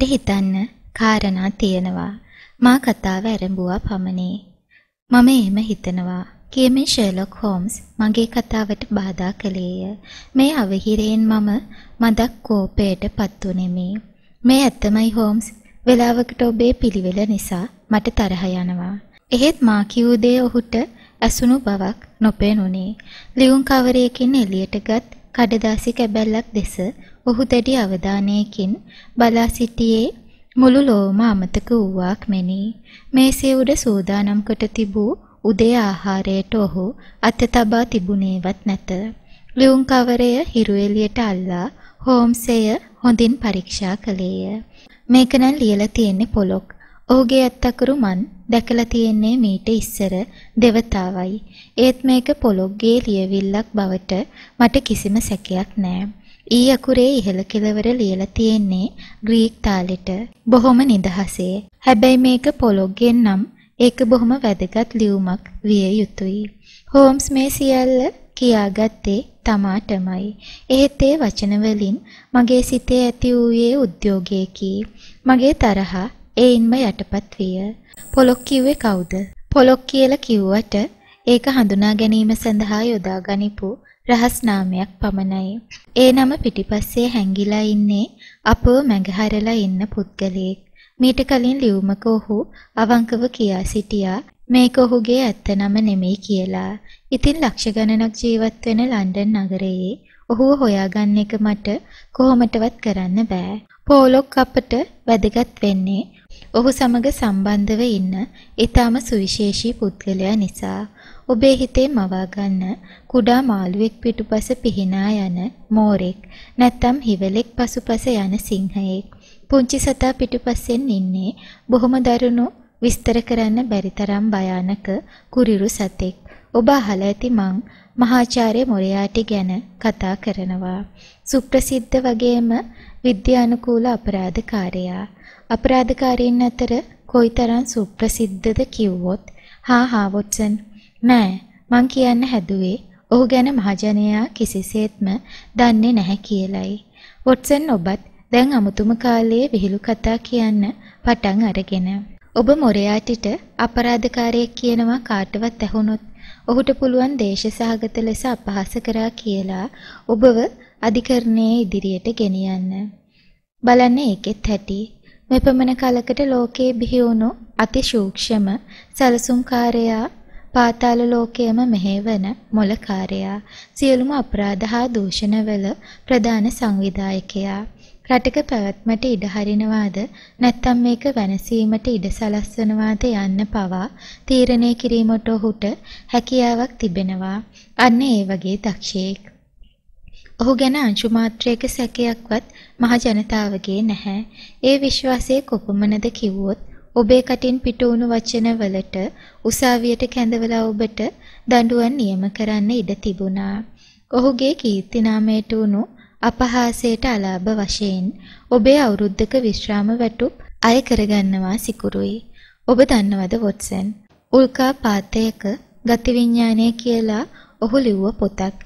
මට හිතන්න කාරණා තියෙනවා. මා කතාව ඇරඹුවා පමණි. මම එහෙම හිතනවා. කියමින් ෂර්ලොක් හෝම්ස් මගේ කතාවට බාධා කළේය. මේ අවහිරයෙන් මම මදක් කෝපයට පත් වුනේමි. මේ ඇත්තමයි හෝම්ස්. වේලාවකට ඔබේ පිළිවෙල නිසා මට තරහ යනවා. එහෙත් මා කිව් දේ ඔහුට ඇසුණු බවක් නොපෙනුනේ. ලියුම් කවරයකින් එළියටගත් කඩදාසි කැබැල්ලක් දෙස ඔහු දැඩි අවධානයකින් බලා සිටියේ මුළු ලෝම අමතක වූවක් මෙනි. මේසේ උඩ සූදානම් කොට තිබූ උදේ ආහාරයට ඔහු අත තබා තිබුණේවත් නැත. ලියුම් කවරය හිරු එළියට අල්ලා හෝම්සය හොඳින් පරීක්ෂා කළේය. මේක නම් ලියලා තියෙන්නේ පොලොක්. ඔහුගේ අත්තකුරු මන් දැකලා තියෙන්නේ මීට ඉස්සර දෙවතාවයි. ඒත් මේක පොලොක්ගේ ලියවිල්ලක් බවට මට කිසිම සැකයක් නෑ. ඊ අකුරේ ඉහළ කෙළවර ලියලා තියෙන්නේ ග්‍රීක් තාලෙට. බොහොම නිදහසේ. හැබැයි මේක පොලොග්ගෙන් නම් ඒක බොහොම වැදගත් ලියුමක් විය යුතුයි. හෝම්ස් මේ සියල්ල කියාගත්තේ තමාටමයි. එහෙත් ඒ වචන වලින් මගේ සිතේ ඇති වූයේ උද්‍යෝගයකි. මගේ තරහ ඒින්ම යටපත් විය. පොලොක් කිව්වේ කවුද? පොලොක් කියලා කිව්වට ඒක හඳුනා ගැනීම සඳහා යොදා ගනිපු රහස් නාමයක් පමණයි. ඒ නම පිටිපස්සේ හැංගිලා ඉන්නේ අපව මැඟහැරලා ඉන්න පුද්ගලයෙක්. මීට කලින් ලියුමක ඔහු අවංකව කියා සිටියා මේක ඔහුගේ ඇත්ත නම නෙමෙයි කියලා. ඉතින් ලක්ෂ ගණනක් ජීවත් වෙන ලන්ඩන් නගරයේ ඔහුව හොයාගන්න එක මට කොහොමටවත් කරන්න බෑ. පෝලොක් අපට වැදගත් වෙන්නේ ඔහු සමග සම්බන්ධව ඉන්න ඊටාම සුවිශේෂී පුද්ගලයා නිසා ඔබේ හිතේ මවා ගන්න කුඩා මාළුවෙක් පිටුපස පිහිනා යන මෝරෙක් නැත්තම් හිවලෙක් පසුපස යන සිංහයෙක් පුංචි සතා පිටුපසෙන් ඉන්නේ බොහොම දරුණු විස්තර කරන්න බැරි තරම් භයානක කුරිරු සතෙක් ඔබ අහලා ඇති මං මහාචාර්ය මොරයාටි ගැන කතා කරනවා සුප්‍රසිද්ධ වගේම විද්‍යානුකූල අපරාධකාරයා අපරාධකාරීන් අතර කොයිතරම් සුප්‍රසිද්ධද කිව්වොත් හා හා වොට්සන් නෑ මං කියන්න හැදුවේ ඔහු ගැන මහජනයා කිසිසේත්ම දන්නේ නැහැ කියලයි. වොට්සන් ඔබත් දැන් අමුතුම කාලයේ විහිළු කතා කියන්න පටන් අරගෙන. ඔබ මොරයාටිට අපරාධකාරයෙක් කියනවා කාටවත් ඇහුනොත් ඔහුට පුළුවන් දේශසහගත ලෙස අපහාස කරා කියලා ඔබව අධිකරණයේ ඉදිරියට ගෙනියන්න. බලන්න ඒකෙත් හැටි මෙපමණ කලකට ලෝකයේ බිහි වුණු අති සූක්ෂම සැලසුම්කාරයා පාතාල ලෝකයේම මෙහෙවන මොලකාරයා සියලුම අපරාධ හා දූෂණවල ප්‍රධාන සංවිධායකයා රටක පැවැත්මට ඉඩ හරිනවාද නැත්නම් මේක වෙනසීමට ඉඩ සලස්වනවාද යන්න පවා තීරණය කිරීමට ඔහුට හැකියාවක් තිබෙනවා අන්න ඒ වගේ දක්ෂයෙක් ඔහු ගැන අංශු මාත්‍රයක සැකයක්වත් මහ ජනතාවගේ නැහැ. ඒ විශ්වාසයේ කොපමණද කිව්වොත් ඔබේ කටින් පිට වුණු වචනවලට උසාවියට කැඳවලා ඔබට දඬුවම් නියම කරන්න ඉඩ තිබුණා. ඔහුගේ කීර්ති නාමයට වුණු අපහාසයට අලාභ වශයෙන් ඔබේ අවුරුද්දක විශ්‍රාම වැටුප් අය කරගන්නවා සිකුරුයි. ඔබ දන්නවද වොට්සන්? උල්කා පාතයක ගතිවිඥානය කියලා ඔහු ලිව්ව පොතක්.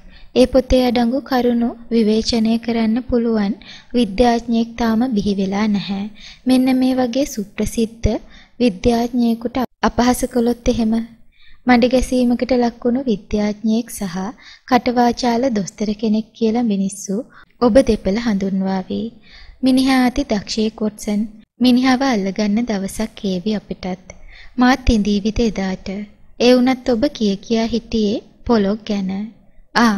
ඒ පොතේ අඩංගු කරුණු විවේචනය කරන්න පුළුවන් විද්‍යාඥයෙක් තාම බිහි වෙලා නැහැ. මෙන්න මේ වගේ සුප්‍රසිද්ධ විද්‍යාඥයෙකුට අපහාස කළොත් එහෙම මඩ ගැසීමකට ලක්වුණු විද්‍යාඥයෙක් සහ කටවාචාල දොස්තර කෙනෙක් කියලා මිනිස්සු ඔබ දෙපළ හඳුන්වාවි. මිනිහා අති දක්ෂයේ කොට්සන් මිනිහාව අල්ලගන්න දවසක් ඒවි අපිටත්. මාත් ඉඳීවිද එදාට. ඒ වුණත් ඔබ කිය කියා හිටියේ පොලොක් ගැන. ආ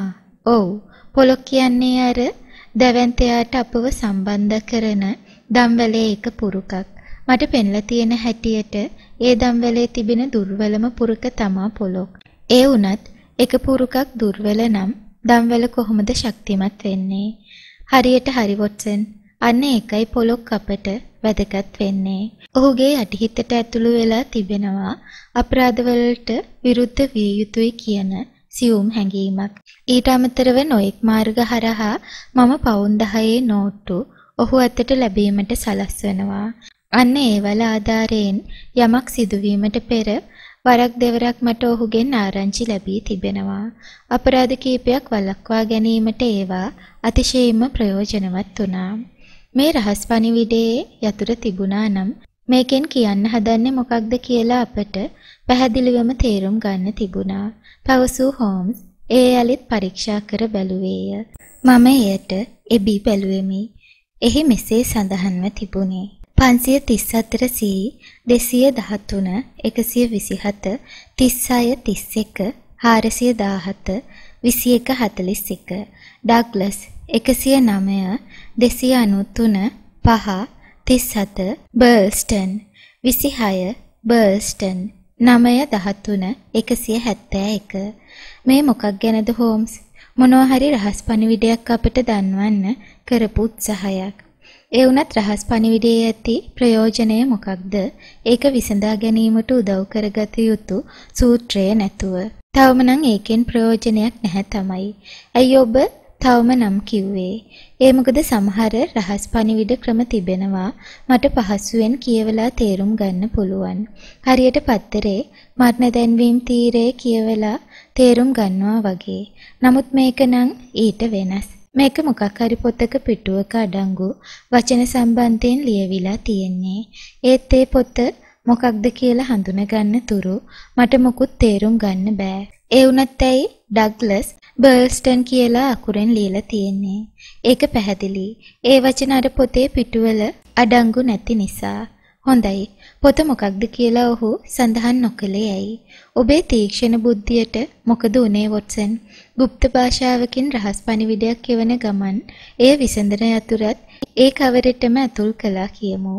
ඔව්. පොලොක් කියන්නේ අර දැවැන්තයාට අපව සම්බන්ධ කරන දම්වැලේ එක පුරුකක්. මට පෙන්ලා තියෙන හැටියට ඒ දම්වැලේ තිබෙන දුර්වලම පුරුක තමා පොලොක්. ඒ වුණත් එක පුරුකක් දුර්වල නම් දම්වැල කොහොමද ශක්තිමත් වෙන්නේ? හරියට හරි වොට්සන්. අන්න ඒකයි පොලොක් අපට වැදගත් වෙන්නේ. ඔහුගේ යටිහිතට ඇතුළු වෙලා තිබෙනවා අපරාධවලට විරුද්ධ විය යුතුයි කියන සියුම් හැඟීමක්. ඊට අමතරව නොඑක් මාර්ග හරහා මම පවුන් 10 නෝට්ටු ඔහු අතට ලැබීමට සලස්වනවා. අන්න ඒවල ආධාරයෙන් යමක් සිදුවීමට පෙර වරක් දෙවරක් මට ඔහුගෙන් ආරංචි ලැබී තිබෙනවා. අපරාධ කීපයක් වළක්වා ගැනීමට ඒවා අතිශයින්ම ප්‍රයෝජනවත් වුණා. මේ රහස් පණිවිඩයේ යතුරු තිබුණා නම් මේකෙන් කියන්න හදන්නේ මොකක්ද කියලා අපට පැහැදිලිවම තේරුම් ගන්න තිබුණා. පවසූ හෝම්ස් ඒ යලිත් පරීක්ෂා කර බැලුවේය. මම එයට එබී බැලුවෙමි. එහි මෙසේ සඳහන්ව තිබුණේ. 534 C 213 127 36 31 417 2141 ඩග්ලස් 109 293 5 තිස්හත බර්ල්ස්ටන් විසිහය බර්ල්ස්ටන් නමය දහත්තුන එකසිය හැත්තෑ එක මේ මොකක් ගැනද හෝම්ස් මොනෝහරි රහස් පණිවිඩයක් අපට දන්වන්න කරපු උත්සාහයක් ඒ වුණත් රහස් පණිවිඩයේ ඇති ප්‍රයෝජනය මොකක්ද ඒක විසඳා ගැනීමට උදව් කරගත යුතු සූත්‍රය නැතුව තවම නම් ඒකෙන් ප්‍රයෝජනයක් නැහැ තමයි ඇයි ඔබ තවම නම් කිව්වේ. ඒ මොකද සමහර රහස් පණිවිඩ ක්‍රම තිබෙනවා මට පහසුවෙන් කියවලා තේරුම් ගන්න පුළුවන්. හරියට පත්තරේ මරණ දැන්වීම් තීරය කියවලා තේරුම් ගන්නවා වගේ. නමුත් මේක නම් ඊට වෙනස්. මේක මොකක් හරි පොතක පිටුවක අඩංගු වචන සම්බන්ධයෙන් ලියවිලා තියෙන්නේ. ඒත් ඒ පොත මොකක්ද කියලා හඳුනගන්න තුරු මට මොකුත් තේරුම් ගන්න බෑ. ඒ වුණත් ඇයි ඩග්ලස් බර්ස්ටන් කියලා අකුරෙන් ලියලා තියෙන්නේ. ඒක පැහැදිලි. ඒ වචන අර පොතේ පිටුවල අඩංගු නැති නිසා. හොඳයි. පොත මොකක්ද කියලා ඔහු සඳහන් නොකළේ ඇයි? ඔබේ තීක්ෂණ බුද්ධියට මොකද උනේ වොට්සන්? গুপ্ত භාෂාවකින් රහස් පණිවිඩයක් කියවන ගමන් එය විසඳන යතුරත් ඒ කවරෙටම ඇතුල් කළා කියමු.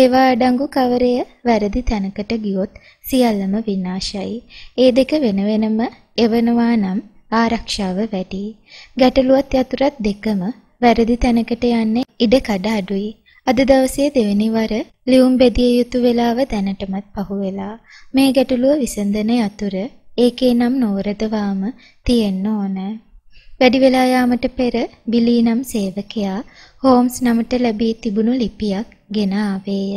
ඒවා අඩංගු කවරය වැරදි තැනකට ගියොත් සියල්ලම විනාශයි. ඒ දෙක වෙන වෙනම එවනවා නම් ආරක්ෂාව වැඩි. ගැටලුවත් යතුරත් දෙකම වැරදි තැනකට යන්නේ ඉඩ කඩ අඩුයි. අද දවසේ දෙවෙනි වර ලියුම් බෙදිය යුතු වේලාව දැනටමත් පහුවෙලා මේ ගැටලුව විසඳන යතුර ඒකේ නම් නොවරදවාම තියෙන්න ඕන. වැඩි වෙලා යාමට පෙර බිලී නම් සේවකයා හෝම්ස් නමට ලැබී තිබුණු ලිපියක් ගෙන ආවේය.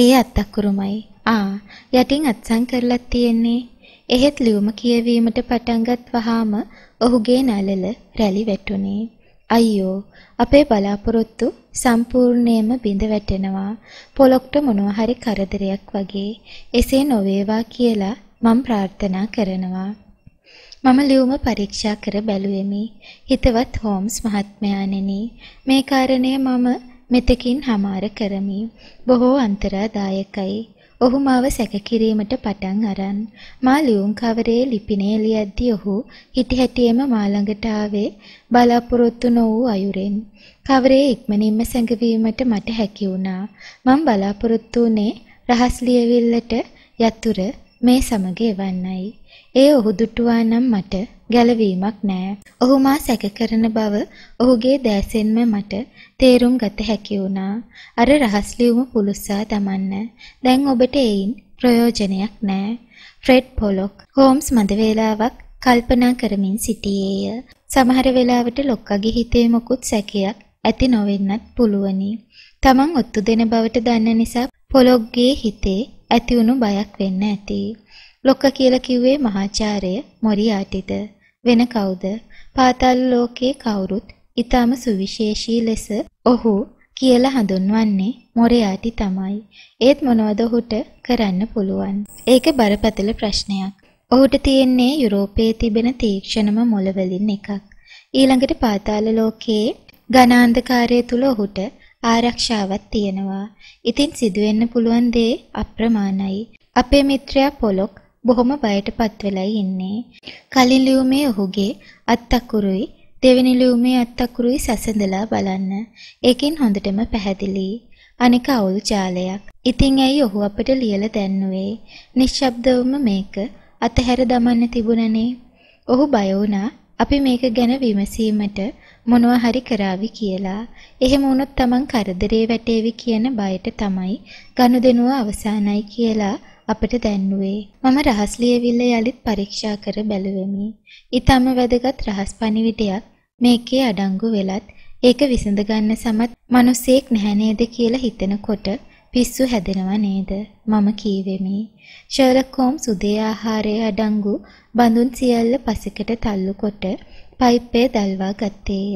ඒ අත්අකුරුමයි. ආ යටින් අත්සන් කරලා තියෙන්නේ එහෙත් ලියුම කියවීමට පටන්ගත් වහාම ඔහුගේ නළල රැලි වැටුණේ. අයියෝ අපේ බලාපොරොත්තු සම්පූර්ණයෙන්ම බිඳ වැටෙනවා. පොලොක්ට මොනවා හරි කරදරයක් වගේ. එසේ නොවේවා කියලා මම ප්‍රාර්ථනා කරනවා. මම ලියුම පරීක්ෂා කර බැලුවෙමි. හිතවත් හෝම්ස් මහත්මයාණෙනි, මේ කාරණය මම මෙතකින් හමාර කරමි. බොහෝ අන්තරාදායකයි. ඔහු මාව සැකකිරීමට පටන් අරන් මා ලියුම් කවරේ ලිපිනේ ලියද්දී ඔහු හිතහැටියේම මා ළඟට ආවේ බලාපොරොත්තු නො වූ අයුරෙන් කවරේ ඉක්මනින්ම සැඟවීමට මට හැකි වුණා මම බලාපොරොත්තු වුණේ රහස් ලියවිල්ලට යතුරු මේ සමග එවන්නයි ඒ ඔහු දුටුවා නම් මට ගැලවීමක් නෑ. ඔහු මා සැක කරන බව ඔහුගේ දැසෙන්ම මට තේරුම් ගත හැකි වුණා. අර රහස් ලියුම පුළුස්සා දමන්න. දැන් ඔබට එයින් ප්‍රයෝජනයක් නෑ. ෆ්‍රෙඩ් පොලොක් හෝම්ස් මද වේලාවක් කල්පනා කරමින් සිටියේය. සමහර වෙලාවට ලොක්කගේ හිතේ මොකුත් සැකයක් ඇති නොවෙන්නත් පුළුවනි. තමන් ඔත්තු දෙන බවට දන්න නිසා පොලොක්ගේ හිතේ ඇති වුණු බයක් වෙන්න ඇති. ලොක්ක කියලා කිව්වේ මහාචාර්ය මොරියාටිද. වෙන කවුද? පාතාල ලෝකයේ කවුරුත් ඊටම සුවිශේෂී ලෙස ඔහු කියලා හඳුන්වන්නේ මොරයාටි තමයි. ඒත් මොනවද ඔහුට කරන්න පුළුවන්? ඒක බරපතල ප්‍රශ්නයක්. ඔහුට තියෙන්නේ යුරෝපයේ තිබෙන තීක්ෂණම මොළවලින් එකක්. ඊළඟට පාතාල ලෝකයේ ඝනාන්ධකාරය තුල ඔහුට ආරක්ෂාවක් තියෙනවා. ඉතින් සිදුවෙන්න පුළුවන් දේ අප්‍රමාණයි. අපේ මිත්‍රයා පොලොක් බොහොම බයටපත් වෙලයි ඉන්නේ. කලින් ලියුමේ ඔහුගේ අත්තකුරුයි දෙවෙනි ලියුමේ අත්තකුරුයි සැසඳලා බලන්න. ඒකෙන් හොඳටම පැහැදිලියි. අනික අවුල් ජාලයක්. ඉතින් ඇයි ඔහු අපට ලියලා දැන්නුවේ? නිශ්ශබ්දවම මේක අතහැර දමන්න තිබුණනේ. ඔහු බය වුණා අපි මේක ගැන විමසීමට මොනවා හරි කරાવી කියලා. එහෙම වුණොත් Taman කරදරේ වැටේවි කියන බයට තමයි ගනුදෙනුව අවසానයි කියලා අපට දැන්නුවේ. මම රහස් ලියවිල්ල යලිත් පරීක්ෂා කර බැලුවෙමි. ඊටම වැදගත් රහස් පණිවිඩයක් මේකේ අඩංගු වෙලත් ඒක විසඳ ගන්න සමත් මිනිසෙක් නැහැ නේද කියලා හිතෙනකොට පිස්සු හැදෙනව නේද මම කීවෙමි ෂර්ලොක් හෝම්ස් උදේ ආහාරයේ අඩංගු බඳුන් සියල්ල පසෙකට තල්ලු කොට පයිප්පේ දල්වා ගත්තේය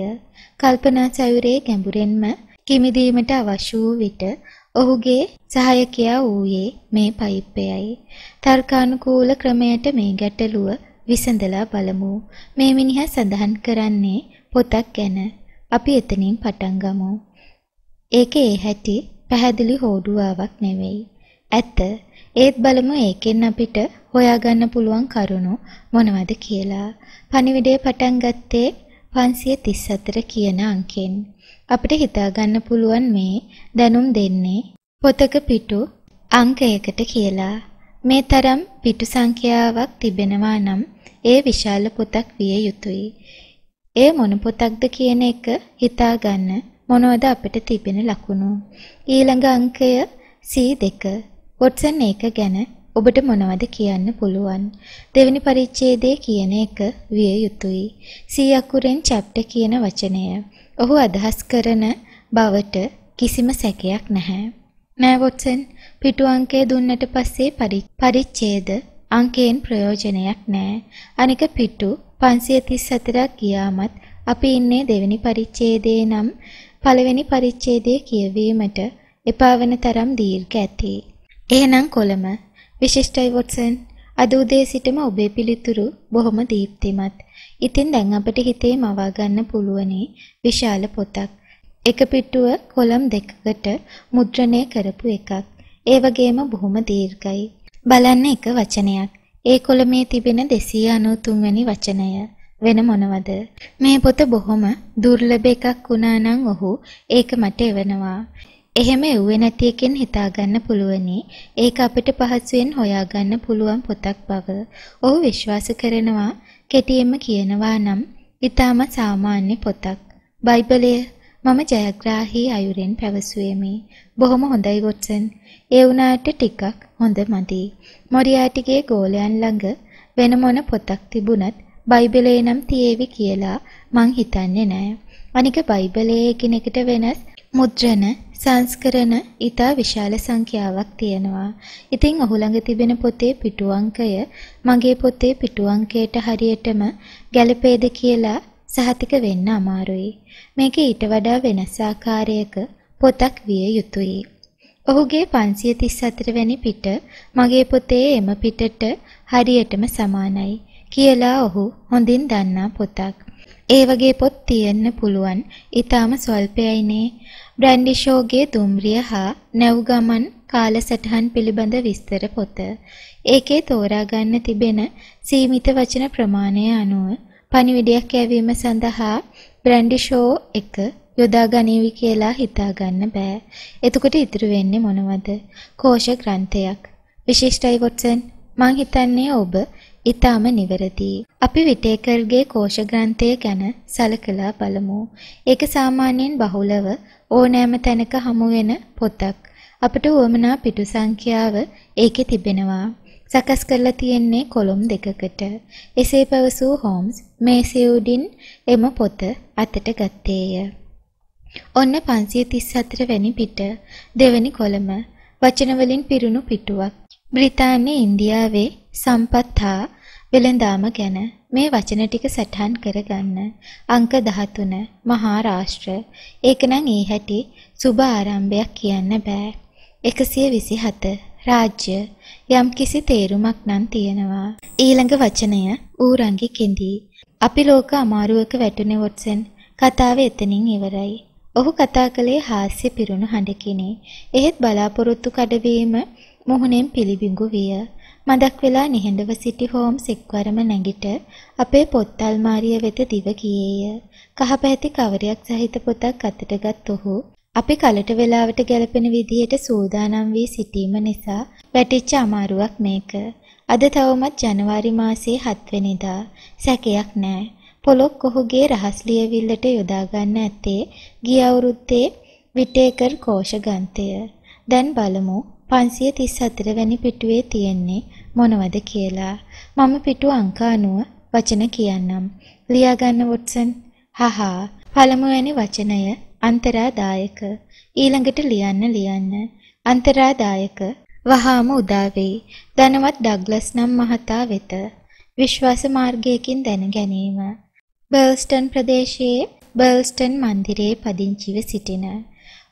කල්පනා චෛරයේ ගැඹුරෙන්ම කිමිදීමට අවශ්‍ය වූ විට ඔහුගේ සහායකයා වූයේ මේ පයිප්පයයි. තර්කානුකූල ක්‍රමයට මේ ගැටලුව විසඳලා බලමු. මේ මිනිහා සඳහන් කරන්නේ පොතක් ගැන. අපි එතනින් පටන් ගමු. ඒකේ හැටි පැහැදිලි හෝඩුවාවක් නෙවෙයි. ඇත්ත. ඒත් බලමු ඒකෙන් අපිට හොයාගන්න පුළුවන් කරුණු මොනවද කියලා. පණිවිඩය පටන් ගත්තේ 534 කියන අංකෙන්. අපිට හිතාගන්න පුළුවන් මේ දැනුම් දෙන්නේ පොතක පිටු අංකයකට කියලා. මේ තරම් පිටු සංඛ්‍යාවක් තිබෙනවා නම් ඒ විශාල පොතක් විය යුතුයි. ඒ මොන පොතක්ද කියන එක හිතාගන්න මොනවද අපිට තිබෙන ලකුණු. ඊළඟ අංකය C2. වොට්සන් ඒක ගැන ඔබට මොනවද කියන්න පුළුවන්? දෙවෙනි පරිච්ඡේදයේ කියන එක විය යුතුයි. C අකුරෙන් chapter කියන වචනය. ඔහු අදහස් කරන බවට කිසිම සැකයක් නැහැ. නෑවොට්සන් පිටු අංකය දුන්නට පස්සේ පරිච්ඡේද අංකයෙන් ප්‍රයෝජනයක් නැහැ. අනික පිටු 534ක් ගියාමත් අපි ඉන්නේ දෙවෙනි පරිච්ඡේදයේ නම් පළවෙනි පරිච්ඡේදය කියවීමට එපා වෙන තරම් දීර්ඝ ඇති. එහෙනම් කොළම විශිෂ්ටයි වොට්සන් අද උදේ සිටම ඔබේ පිළිතුරු බොහොම දීප්තිමත්. ඉතින් දැන් අපිට හිතේ මවා ගන්න පුළුවනි විශාල පොතක්. එක පිටුව කොලම් දෙකකට මුද්‍රණය කරපු එකක්. ඒ වගේම බොහොම දීර්ඝයි. බලන්න එක වචනයක්. ඒ කොළමේ තිබෙන 293 වැනි වචනය. වෙන මොනවද මේ පොත බොහොම දුර්ලභ එකක් වුණා නම් ඔහු ඒක මට එවනවා එහෙම එව්වේ නැති එකෙන් හිතාගන්න පුළුවනි. ඒක අපිට පහසුවෙන් හොයාගන්න පුළුවන් පොතක් බව. ඔහු විශ්වාස කරනවා. කෙටියෙන්ම කියනවා නම්, ඊටාම සාමාන්‍ය පොතක්. බයිබලය මම ජයග්‍රාහී අයුරෙන් පැවසුවෙමි. බොහොම හොඳයි ගොට්සන්. ඒ වුණාට ටිකක් හොඳ මදි. මොරියාටිගේ ගෝලයන් ළඟ වෙන මොන පොතක් තිබුණත් බයිබලේ නම් තියේවි කියලා මං හිතන්නේ නෑ. අනික බයිබලයේ එකිනෙකට වෙනස් මුද්‍රණ සංස්කරණ ඉතා විශාල සංඛ්‍යාවක් තියෙනවා. ඉතින් ඔහු ළඟ තිබෙන පොතේ පිටු අංකය මගේ පොතේ පිටු අංකයට හරියටම ගැළපේද කියලා සහතික වෙන්න අමාරුයි. මේක ඊට වඩා වෙනස් ආකාරයක පොතක් විය යුතුයි. ඔහුගේ 534 වැනි පිට මගේ පොතේ එම පිටට හරියටම සමානයි කියලා ඔහු හොඳින් දන්නා පොතක්. ඒ වගේ පොත් තියෙන්න පුළුවන්. ඊටාම ස්වල්පයයිනේ. බ්‍රැන්ඩි ෂෝගේ දුම්රිය හා නැව් ගමන් කාලසටහන් පිළිබඳ විස්තර පොත. ඒකේ තෝරා ගන්න තිබෙන සීමිත වචන ප්‍රමාණය අනුව පණිවිඩයක් යැවීම සඳහා බ්‍රැන්ඩි ෂෝ එක යොදා ගනීවි කියලා හිතා ගන්න බෑ. එතකොට ඉතුරු වෙන්නේ මොනවද? කෝෂ ග්‍රන්ථයක්. විශිෂ්ටයි වොට්සන්. මං හිතන්නේ ඔබ ඊටාම නිවැරදියි. අපි විටේකර්ගේ කෝෂ ග්‍රන්ථය ගැන සලකලා බලමු. ඒක සාමාන්‍යයෙන් බහුලව ඕනෑම තැනක හමු වෙන පොතක්. අපට වමනා පිටු සංඛ්‍යාව ඒකේ තිබෙනවා. සකස් කරලා තියෙන්නේ කොලොම් දෙකකට. එසේ පැවසූ හෝම්ස් මේ සියුඩින් එම පොත අතට ගත්තේය. ඔන්න 534 වැනි පිට දෙවැනි කොළම වචන වලින් පිරුණු පිටුවක්. බ්‍රිතාන්‍ය ඉන්දියාවේ සම්පත් හා වෙළඳාම ගැන මේ වචන ටික සටහන් කරගන්න. අංක 13 මහාරාෂ්ට්‍ර. ඒකනම් ඒ හැටි සුබ ආරම්භයක් කියන්න බෑ. 127 රාජ්‍ය යම්කිසි තේරුමක් නම් තියෙනවා. ඊළඟ වචනය ඌරංගි කෙඳි. අපි ලෝක අමාරුවක වැටුනේ වොට්සන්. කතාව එතනින් ඉවරයි. ඔහු කතා කළේ හාස්‍ය පිරුණු හඬකිනේ. එහෙත් බලාපොරොත්තු කඩවීම මුහුණෙන් පිළිබිඟු විය. මදක් වෙලා නිහඬව සිටි හෝම්ස් එක්වරම නැගිට අපේ පොත් අල්මාරිය වෙත දිව ගියේය. කහපැති කවරයක් සහිත පොතක් අතටගත් ඔහු අපි කලට වේලාවට ගැලපෙන විදිහට සූදානම් වී සිටීම නිසා වැටිච්ච අමාරුවක් මේක. අද තවමත් ජනවාරි මාසයේ 7 වෙනිදා. සැකයක් නැහැ. පොලොක් ඔහුගේ රහස් ලියවිල්ලට යොදා ගන්න ඇත්තේ ගිය අවුරුද්දේ විටේකර් කෝෂ ගන්තය. දැන් බලමු 534 වැනි පිටුවේ තියෙන්නේ මොනවද කියලා. මම පිටු අංක 90 වචන කියන්නම්. ලියාගන්න වොට්සන්. හහා. පළමුවැනි වචනය අන්තරාදායක. ඊළඟට ලියන්න ලියන්න. අන්තරාදායක. වහාම උදා වෙයි. ධනවත් ඩග්ලස් නම් මහතා වෙත. විශ්වාස මාර්ගයකින් දැන ගැනීම. බර්ල්ස්ටන් ප්‍රදේශයේ බර්ල්ස්ටන් මන්දිරයේ පදිංචිව සිටින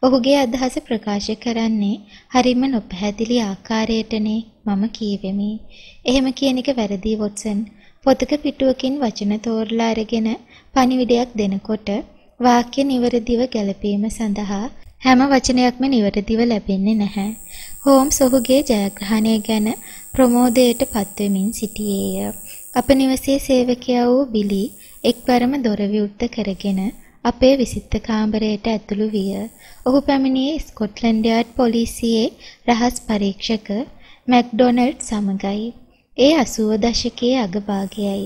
ඔහුගේ අදහස ප්‍රකාශ කරන්නේ හරිම නොපැහැදිලි ආකාරයටනේ මම කීවෙමි. එහෙම කියන එක වැරදි වොට්සන්. පොතක පිටුවකින් වචන තෝරලා අරගෙන පණිවිඩයක් දෙනකොට වාක්‍ය නිවැරදිව ගැලපීම සඳහා හැම වචනයක්ම නිවැරදිව ලැබෙන්නේ නැහැ. හෝම්ස් ඔහුගේ ජයග්‍රහණය ගැන ප්‍රමෝදයට පත්වෙමින් සිටියේය. අප නිවසේ සේවකයා වූ බිලි එක්වරම දොර විවුර්ත කරගෙන අපේ විසිත්ත කාමරයට ඇතුළු විය ඔහු පැමිණියේ ස්කොට්ලන්ඩ් යාඩ් පොලිසියේ රහස් පරීක්ෂක මැක්ඩොනල්ඩ් සමගයි. ඒ 80 දශකයේ අගභාගයයි.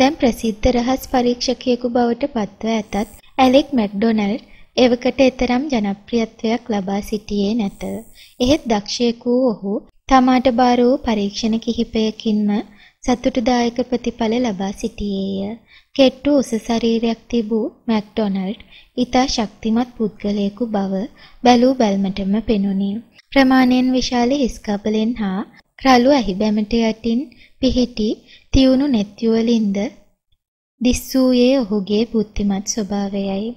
දැන් ප්‍රසිද්ධ රහස් පරීක්ෂකයෙකු බවට පත්ව ඇතත් ඇලෙක් මැක්ඩොනල්ඩ් එවකට එතරම් ජනප්‍රියත්වයක් ලබා සිටියේ නැත. එහෙත් දක්ෂයෙකු ඔහු තමාට බාර වූ පරීක්ෂණ කිහිපයකින්ම සතුටුදායක ප්‍රතිඵල ලබා සිටියේය. කෙට්ටු උස ශරීරයක් තිබූ මැක්ඩොනල්ඩ් ඉතා ශක්තිමත් පුද්ගලයෙකු බව බැලූ බැල්මටම පෙනුනි. ප්‍රමාණයෙන් විශාල හිස්කබලෙන් හා රළු ඇහි බැමට යටින් පිහිටි තියුණු නැත්යුවලින්ද දිස්සූයේ ඔහුගේ බුද්ධිමත් ස්වභාවයයි.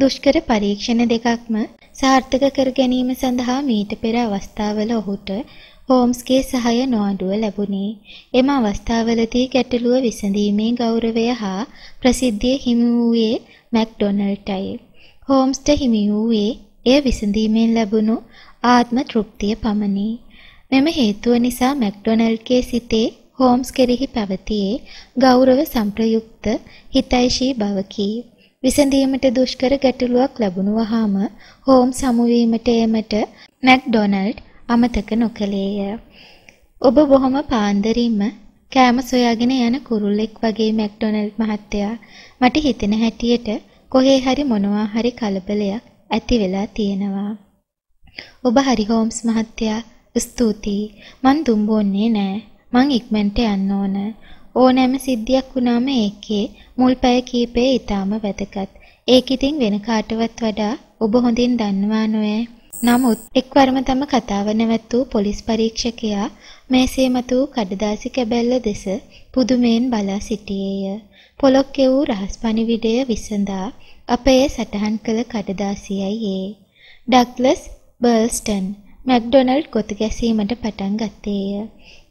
දුෂ්කර පරීක්ෂණ දෙකක්ම සාර්ථක කර ගැනීම සඳහා මීට පෙර අවස්ථාවල ඔහුට හෝම්ස්ගේ සහය නොඅඩුව ලැබුණේ. එම අවස්ථාවලදී ගැටලුව විසඳීමේ ගෞරවය හා ප්‍රසිද්ධිය හිමි වූයේ මැක්ඩොනල්ට්ටයි. හෝම්ස්ට හිමි වූයේ එය විසඳීමෙන් ලැබුණු ආත්ම තෘප්තිය පමණි. මෙම හේතුව නිසා මැක්ඩොනල්ඩ්ගේ සිතේ හෝම්ස් කෙරෙහි පැවතියේ ගෞරව සම්ප්‍රයුක්ත හිතයිශී බවකි. විසඳීමට දුෂ්කර ගැටලුවක් ලැබුණු වහාම හෝම්ස් හමුවීමට එමට මැක්ඩොනල්ඩ් අමතක නොකළේය. ඔබ බොහොම පාන්දරින්ම කෑම සොයාගෙන යන කුරුල්ලෙක් වගේ මැක්ඩොනල්ඩ් මහත්තයා මට හිතෙන හැටියට කොහේ හරි මොනවා හරි කලබලයක් ඇති වෙලා තියෙනවා. ඔබ හරි හෝම්ස් මහත්තයා ස්තුතියි. මං දුම්බෝන්නේ නෑ. මං ඉක්මනට යන්න ඕන. ඕනෑම සිද්ධියක් වුණාම ඒකේ මුල් පැය කීපය ඊටාම වැදගත්. ඒක ඉතින් වෙන කාටවත් වඩා ඔබ හොඳින් දන්නවා නොවේ. නමුත් එක්වරම තම කතාව නැවැත්වූ පොලිස් පරීක්ෂකයා මේසේ මතු කඩදාසි කැබැල්ල දෙස පුදුමයෙන් බලා සිටියේය. පොලොක්කෙ වූ රහස් පණිවිඩය විසඳා අපේ සටහන් කළ කඩදාසියයි ඒ. ඩග්ලස් බර්ල්ස්ටන් මැක්ඩොනල්ඩ් ගොත ගැසීමට පටන් ගත්තේය.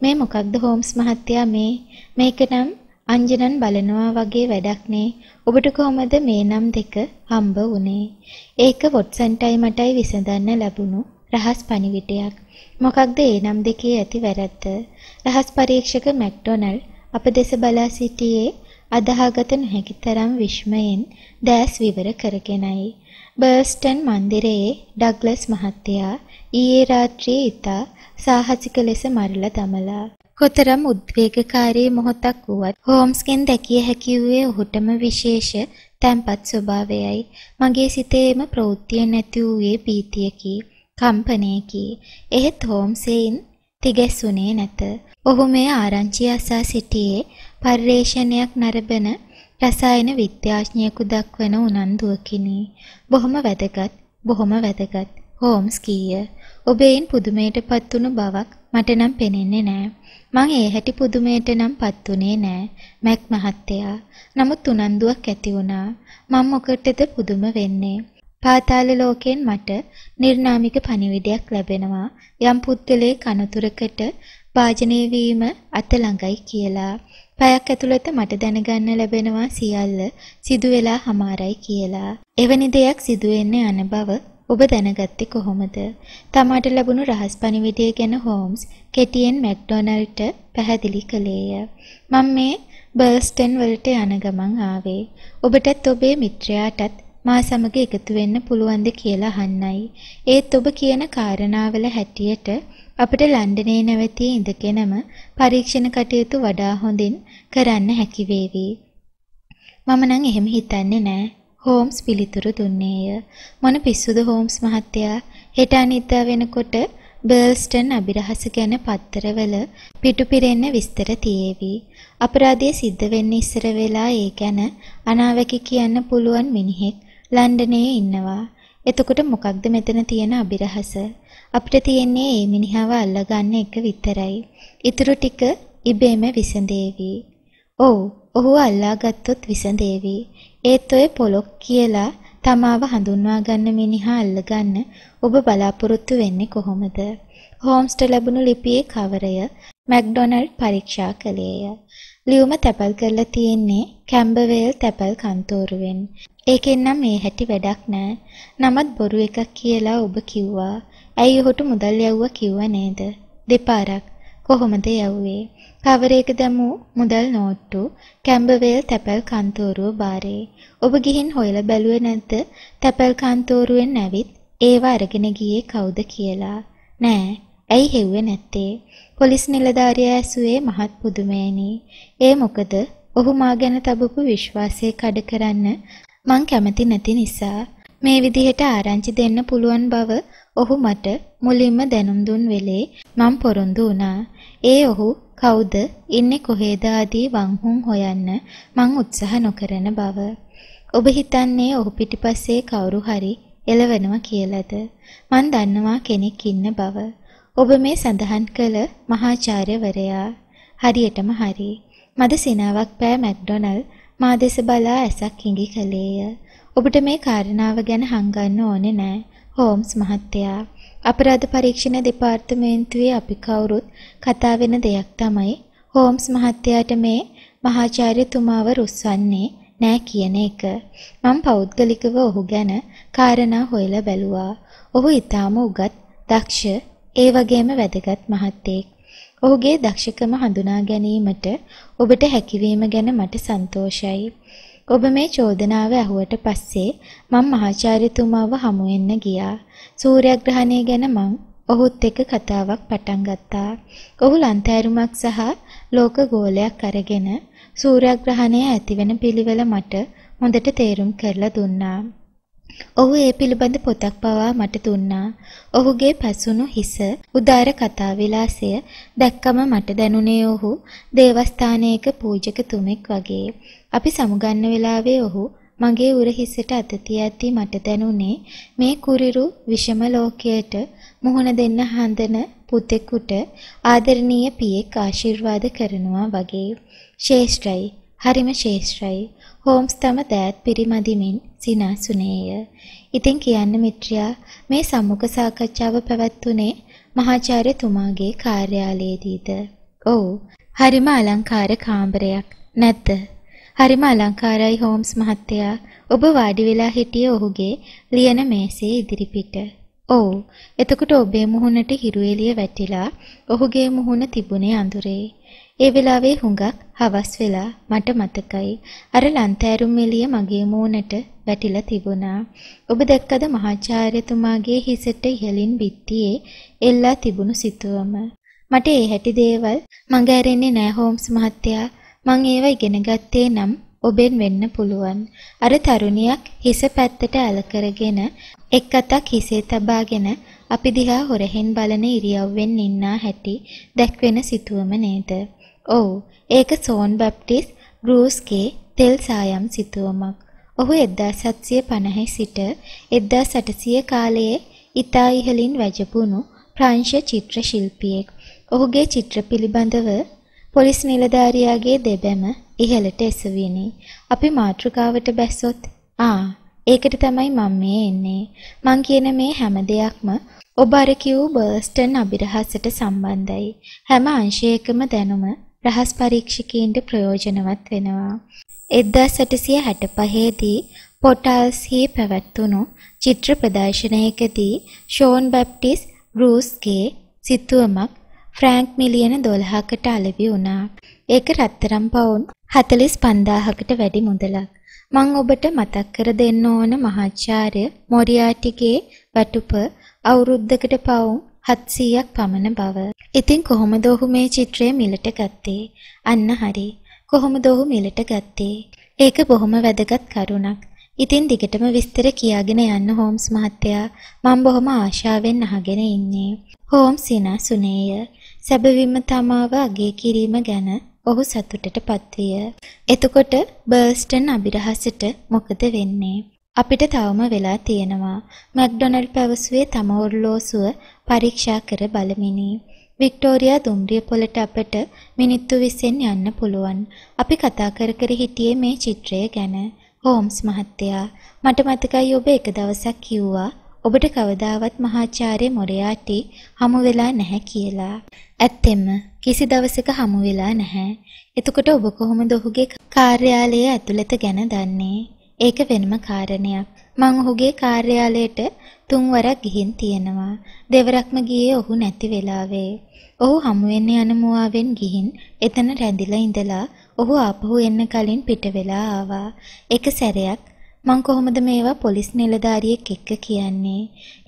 මේ මොකක්ද හෝම්ස් මහත්තයා මේ මේක නම් අංජනන් බලනවා වගේ වැඩක් නේ. ඔබට කොහොමද මේ නම් දෙක හම්බ වුනේ? ඒක වොට්සන්ටයි මටයි විසඳන්න ලැබුණු රහස් පණිවිඩයක්. මොකක්ද ඒ නම් දෙකේ ඇති වැරැද්ද? රහස් පරීක්ෂක මැක්ඩොනල් අප දෙස බලා සිටියේ අදහාගත නොහැකි තරම් විශ්මයෙන් දැස් විවර කරගෙනයි. බර්ස්ටන් මන්දිරයේ ඩග්ලස් මහත්තයා ඊයේ රාත්‍රියේ ඉතා සාහසික ලෙස මරලා දමලා. කොතරම් උද්වේගකාරී මොහොතක් වුවත් හෝම්ස්ගෙන් දැකිය හැකි වූයේ ඔහුටම විශේෂ තැම්පත් ස්වභාවයයි. මගේ සිතේම ප්‍රවෘත්තිය නැති වූයේ පීතියකි, කම්පනයකි. එහෙත් හෝම්සෙයින් තිගැස්සුනේ නැත. ඔහු මේ ආරංචිය අසා සිටියේ පර්යේෂණයක් නරඹන රසායන විද්‍යාඥයෙකු දක්වන උනන්දුවකිනි. බොහොම වැදගත්, බොහොම වැදගත්. හෝම්ස් කීය. ඔබෙන් පුදුමයටපත් වුණු බවක් මට නම් පෙනෙන්නේ නෑ. මං ඒ හැටි පුදුමයට නම් පත් වුණේ නෑ. මැක් මහත්තයා. නමුත් උනන්දුවක් ඇති වුණා. මම මොකටද පුදුම වෙන්නේ? පාතාල ලෝකයෙන් මට නිර්නාමික පණිවිඩයක් ලැබෙනවා. යම් පුද්ගලයේ කනතුරකට භාජනය වීම අත ළඟයි කියලා. පැයක් ඇතුළත මට දැනගන්න ලැබෙනවා සියල්ල සිදු වෙලා හමාරයි කියලා. එවැනි දෙයක් සිදු වෙන්නේ අන බව ඔබ දැනගත්තේ කොහොමද? තමාට ලැබුණු රහස් පණිවිඩය ගැන හෝම්ස් කෙටියෙන් මැක්ඩොනල්ඩ්ට පැහැදිලි කළේය. මම මේ බර්ස්ටන් වලට යන ගමන් ආවේ. ඔබටත් ඔබේ මිත්‍රයාටත් මා සමග එකතු වෙන්න පුළුවන්ද කියලා අහන්නයි. ඒත් ඔබ කියන කාරණාවල හැටියට අපිට ලන්ඩනයේ නැවතී ඉඳගෙනම පරීක්ෂණ කටයුතු වඩා හොඳින් කරන්න හැකි වේවි. මම නම් එහෙම හිතන්නේ නෑ. හෝම්ස් පිළිතුරු දුන්නේය. "මොන පිස්සුද හෝම්ස් මහත්තයා? හෙට අනිද්දා වෙනකොට බර්ල්ස්ටන් අභිරහස ගැන පත්තරවල පිටුපිරෙන්න විස්තර තියේවි. අපරාධය සිද්ධ වෙන්න ඉස්සර වෙලා ඒ ගැන අනාවැකි කියන්න පුළුවන් මිනිහෙක් ලන්ඩනයේ ඉන්නවා. එතකොට මොකක්ද මෙතන තියෙන අභිරහස? අපිට තියෙන්නේ මේ මිනිහාව අල්ලගන්න එක විතරයි. ඊටු ටික ඉබේම විසඳේවි. ඔව්, ඔහු අල්ලාගත්තොත් විසඳේවි. ඒත් ඔය පොලොක් කියලා තමාව හඳුන්වා ගන්න මිනිහා අල්ලගන්න ඔබ බලාපොරොත්තු වෙන්නේ කොහොමද? හෝම්ස්ට ලැබුණු ලිපියේ කවරය මැක්ඩොනල්ඩ් පරීක්ෂා කළේය. ලියුම තැපල් කරලා තියෙන්නේ කැම්බවෙල් තැපල් කන්තෝරුවෙන්. ඒකෙන් නම් මේ හැටි වැඩක් නෑ. නමත් බොරු එකක් කියලා ඔබ කිව්වා. ඇයි ඔහුට මුදල් යවුවා කිව්ව නේද? දෙපාරක්. කොහොමද යව්වේ? කවරේක දැමු මුදල් නෝට්ටු කැම්බවේල් තැපැල් කන්තෝරුව බාරේ. ඔබ ගිහින් හොයලා බැලුවේ නැද්ද? තැපැල් කන්තෝරුවෙන් නැවිත් ඒව අරගෙන ගියේ කවුද කියලා? නෑ. ඇයි හෙව්වේ නැත්තේ? පොලිස් නිලධාරියා ඇසුවේ මහත් පුදුමයෙනි. ඒ මොකද ඔහු මා ගැන තබපු විශ්වාසය කඩ කරන්න මං කැමති නැති නිසා මේ විදිහට ආරංචි දෙන්න පුළුවන් බව ඔහු මට මුලින්ම දැනුම් දුන් වෙලේ මම පොරොන්දු වුණා. ඒ ඔහු කවුද ඉන්නේ කොහේද ආදී වංහුන් හොයන්න මං උත්සාහ නොකරන බව. ඔබ හිතන්නේ ඔහු පිටිපස්සේ කවුරු හරි එළවෙනවා කියලාද? මං දන්නවා කෙනෙක් ඉන්න බව. ඔබ මේ සඳහන් කළ මහාචාර්යවරයා හරියටම හරි. මද සිනාවක් පෑ මැක්ඩොනල් මා දෙස බලා ඇසක් හිඟි කළේය. ඔබට මේ කාරණාව ගැන හංගන්න ඕනේ නෑ. හෝම්ස් මහත්තයා අපරාධ පරීක්ෂණ දෙපාර්තමේන්තුවේ අපි කවුරුත් කතා වෙන දෙයක් තමයි හෝම්ස් මහත්තයාට මේ මහාචාර්යතුමාව රුස්සන්නේ නෑ කියන එක. මම පෞද්ගලිකව ඔහු ගැන කාරණා හොයලා බැලුවා. ඔහු ඊටාම උගත්, දක්ෂ, ඒ වගේම වැදගත් මහත්තයෙක්. ඔහුගේ දක්ෂකම හඳුනා ගැනීමට ඔබට හැකිවීම ගැන මට සන්තෝෂයි. ඔබ මේ චෝදනාව ඇහුවට පස්සේ මම මහාචාර්යතුමාව හමු වෙන්න ගියා. සූර්යග්‍රහණය ගැන මං ඔහුත් එක්ක කතාවක් පටන් ගත්තා. ඔහු ලන්තෑරුමක් සහ ලෝක ගෝලයක් අරගෙන සූර්යග්‍රහණය ඇතිවෙන පිළිවෙල මට හොඳට තේරුම් කරලා දුන්නා. ඔහු ඒ පිළිබඳ පොතක් පවා මට දුන්නා. ඔහුගේ පැසුණු හිස, උදාර කතා විලාසය දැක්කම මට දැනුනේ ඔහු දේවස්ථානයක පූජකතුමෙක් වගේ. අපි සමුගන්න වෙලාවේ ඔහු මගේ උර හිසට අත තියද්දී මට දැනුනේ මේ කුරිරු විෂම ලෝකයට මුහුණ දෙන්න හඳන පුතෙකුට ආදරණීය පියෙක් ආශිර්වාද කරනවා වගේ. ශේෂ්ඨයි හරිම ශේෂ්ත්‍රයි. හෝම්ස් තම දෑත් පිරිමදිමින් සිනාසුනේය. ඉතින් කියන්න මිත්‍රයා මේ සම්මුඛ සාකච්ඡාව පැවැත්වුණේ මහාචාර්යතුමාගේ කාර්යාලයේදීද? ඔව්. හරිම අලංකාර කාමරයක් නැද්ද? හරිම අලංකාරයි හෝම්ස් මහත්තයා. ඔබ වාඩි වෙලා හිටියේ ඔහුගේ ලියන මේසේ ඉදිරිපිට. ඔව්. එතකොට ඔබේ මුහුණට හිරු එළිය වැටිලා ඔහුගේ මුහුණ තිබුණේ අඳුරේ. ඒ වෙලාවේ හුඟක් හවස් වෙලා මට මතකයි අර ලන්තෑරුම් එළිය මගේ මූණට වැටිලා තිබුණා. ඔබ දැක්කද මහාචාර්යතුමාගේ හිසට ඉහළින් බිත්තියේ එල්ලා තිබුණු සිතුවම. මට ඒ හැටි දේවල් මඟ ඇරෙන්නේ නෑ හෝම්ස් මහත්තයා. මං ඒව ඉගෙන ගත්තේ නම් ඔබෙන් වෙන්න පුළුවන්. අර තරුණියක් හිස පැත්තට ඇල කරගෙන එක් අතක් හිසේ තබාගෙන අපි දිහා හොරෙන් බලන ඉරියව්වෙන් ඉන්නා හැටි දැක්වෙන සිතුවම නේද? ඔව් ඒක සෝන් බැප්ටිස් ගෲස්ගේ තෙල් සායම් සිතුවමක්. ඔහු 1750 සිට 1800 කාලයේ ඉතා ඉහළින් වැජඹුණු ප්‍රංශ චිත්‍ර ශිල්පියෙක්. ඔහුගේ චිත්‍ර පිළිබඳව පොලිස් නිලධාරියාගේ දෙබැම ඉහළට එසවිනේ. අපි මාතෘකාවට බැස්සොත් ආ ඒකට තමයි මම මේ එන්නේ. මං කියන මේ හැම දෙයක්ම ඔබ අර කිව් බර්ස්ටන් අභිරහසට සම්බන්ධයි. හැම අංශයකම දැනුම රහස් පරීක්ෂකයින්ට ප්‍රයෝජනවත් වෙනවා. 1865 දී පොටාල්ස්හි පැවැත්වුණු චිත්‍ර ප්‍රදර්ශනයකදී ෂෝන් බැප්ටිස් රූස්ගේ සිතුවමක් ෆ්‍රෑන්ක් මිලියන 12කට අලෙවි වුණා. ඒක රත්තරම් පවුන් 45000කට වැඩි මුදලක්. මං ඔබට මතක් කර දෙන්න ඕන මහාචාර්ය මොරියාටිගේ වැටුප අවුරුද්දකට පවුම් 700ක් පමණ බව. ඉතින් කොහොමද ඔහු මේ චිත්‍රය මිලට ගත්තේ? අන්න හරි. කොහොමද ඔහු මිලට ගත්තේ? ඒක බොහොම වැදගත් කරුණක්. ඉතින් දිගටම විස්තර කියාගෙන යන්න හෝම්ස් මහත්තයා මම බොහොම ආශාවෙන් අහගෙන ඉන්නේ. හෝම්ස් සිනාසුනේය. සැබවින්ම තමාව අගය කිරීම ගැන ඔහු සතුටටපත් විය. එතකොට බර්ස්ටන් අභිරහසට මොකද වෙන්නේ? අපිට තවම වෙලා තියෙනවා. මැක්ඩොනල්ඩ් පැවසුවේ තම ඔරලෝසුව පරීක්ෂා කර බලමිනි. වික්ටෝරියා දුම්රිය පොළට අපට මිනිත්තු 20න් යන්න පුළුවන්. අපි කතා කර කර හිටියේ මේ චිත්‍රය ගැන. හෝම්ස් මහත්තයා මට මතකයි ඔබ එක දවසක් කිව්වා ඔබට කවදාවත් මහාචාර්ය මොරයාටි හමු වෙලා නැහැ කියලා. ඇත්තෙම කිසි දවසක හමු වෙලා නැහැ. එතකොට ඔබ කොහොමද ඔහුගේ කාර්යාලය ඇතුළත ගැන දන්නේ? ඒක වෙනම කාරණයක්. මං ඔහුගේ කාර්යාලයට තුන්වරක් ගිහින් තියෙනවා. දෙවරක්ම ගියේ ඔහු නැති වෙලාවේ. ඔහු හමු වෙන්න යන මුවාවෙන් ගිහින් එතන රැඳිලා ඉඳලා ඔහු ආපහු එන්න කලින් පිට වෙලා ආවා. එක සැරයක් මං කොහොමද මේවා පොලිස් නිලධාරියෙක් එක්ක කියන්නේ?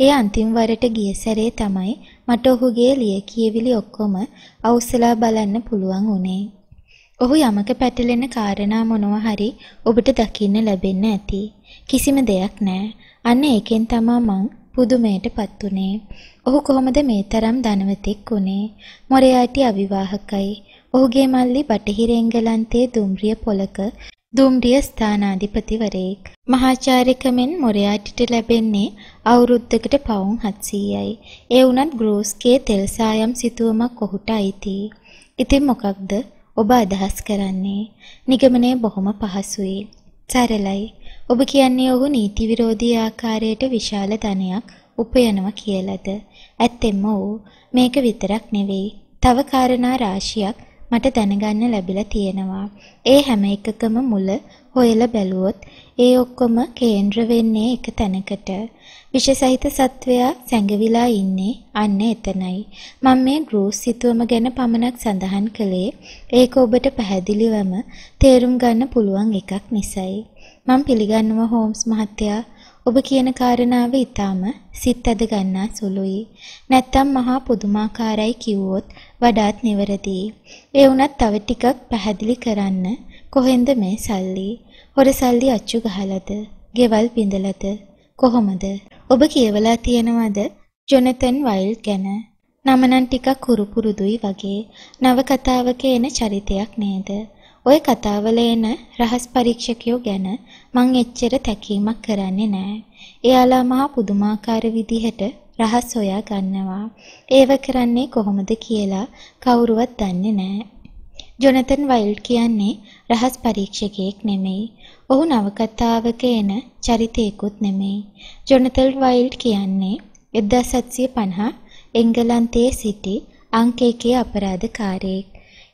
ඒ අන්තිම වරට ගිය සැරේ තමයි මට ඔහුගේ ලියකියවිලි ඔක්කොම අවුස්සලා බලන්න පුළුවන් උනේ. ඔහු යමක පැටලෙන කාරණා මොනවා හරි ඔබට දකින්න ලැබෙන්න ඇති. කිසිම දෙයක් නෑ. අන්න ඒකෙන් තමා මං පුදුමයටපත් උනේ. ඔහු කොහොමද මේ තරම් ධනවතෙක් උනේ? මොරයාටි අවිවාහකයි. ඔහුගේ මල්ලි බටහිර එංගලන්තයේ දුම්රිය පොලක දුම්රිය ස්ථානාධිපතිවරයෙක්. මහාචාර්යකමෙන් මොරයාටිට ලැබෙන්නේ අවුරුද්දකට පවුම් 700යි. ඒ වුණත් ග්‍රෝස්ගේ තෙල් සායම් සිතුවමක් ඔහුට අයිති. ඉතින් මොකක්ද? ඔබ අදහස් කරන්නේ නිගමනය බොහොම පහසුයි. සරලයි. ඔබ කියන්නේ ඔහු නීති විරෝධී ආකාරයට විශාල ධනයක් උපයනවා කියලාද? ඇත්තෙන්ම ඔව්. මේක විතරක් නෙවෙයි. තව කාරණා රාශියක් මට දැනගන්න ලැබිලා තියෙනවා. ඒ හැම එකකම මුල හොයලා බැලුවොත් ඒ ඔක්කොම කේන්ද්‍ර වෙන්නේ එක තැනකට. විෂසහිත සත්වයා සැඟවිලා ඉන්නේ අන්න එතනයි. මම මේ ගෲස් සිතුවම ගැන පමණක් සඳහන් කළේ ඒක ඔබට පැහැදිලිවම තේරුම් ගන්න පුළුවන් එකක් නිසායි. මම පිළිගන්නවා හෝම්ස් මහත්තයා ඔබ කියන කාරණාව ඊටාම සිත් ඇද ගන්නා සුළුයි. නැත්තම් මහා පුදුමාකාරයි කිව්වොත් වඩාත් නිවැරදියි. ඒ වුණත් තව ටිකක් පැහැදිලි කරන්න කොහෙන්ද මේ සල්ලි? හොර සල්ලි අච්චු ගහලද? ගෙවල් පිඳලද? කොහොමද? ඔබ කියවලා තියෙනවද ජොනතන් වයිල් ගැන? නම නම් ටිකක් කුරුපුරුදුයි වගේ නවකතාවක එන චරිතයක් නේද? ওই කතාවල එන රහස් පරීක්ෂකයෝ ගැන මං එච්චර තැකීමක් කරන්නේ නෑ. එයාලා මහා පුදුමාකාර විදිහට රහස් හොයා ගන්නවා. ඒව කරන්නේ කොහොමද කියලා කවුරුවත් දන්නේ නෑ. ජොනතන් වයිල්ඩ් කියන්නේ රහස් පරීක්ෂකයෙක් නෙමෙයි. ඔහු නවකතාවක එන චරිතයකුත් නෙමෙයි. ජොනතල් වයිල්ඩ් කියන්නේ 1750 එංගලන්තයේ සිටි අංක එකේ අපරාධකාරයෙක්.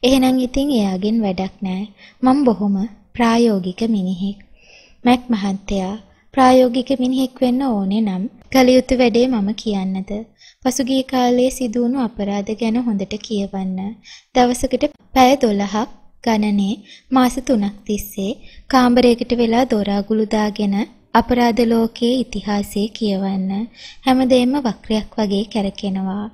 එහෙනම් ඉතින් එයාගෙන් වැඩක් නෑ. මම බොහොම ප්‍රායෝගික මිනිහෙක්. මැක් මහත්තයා ප්‍රායෝගික මිනිහෙක් වෙන්න ඕනේ නම් කළ යුතු වැඩේ මම කියන්නද? පසුගිය කාලයේ සිදු වුණු අපරාධ ගැන හොඳට කියවන්න. දවසකට පැය 12ක් ගණනේ මාස 3ක් තිස්සේ කාමරයකට වෙලා දොරාගුළු දාගෙන අපරාධ ලෝකයේ ඉතිහාසය කියවන්න හැමදේම වක්‍රයක් වගේ කැරකෙනවා.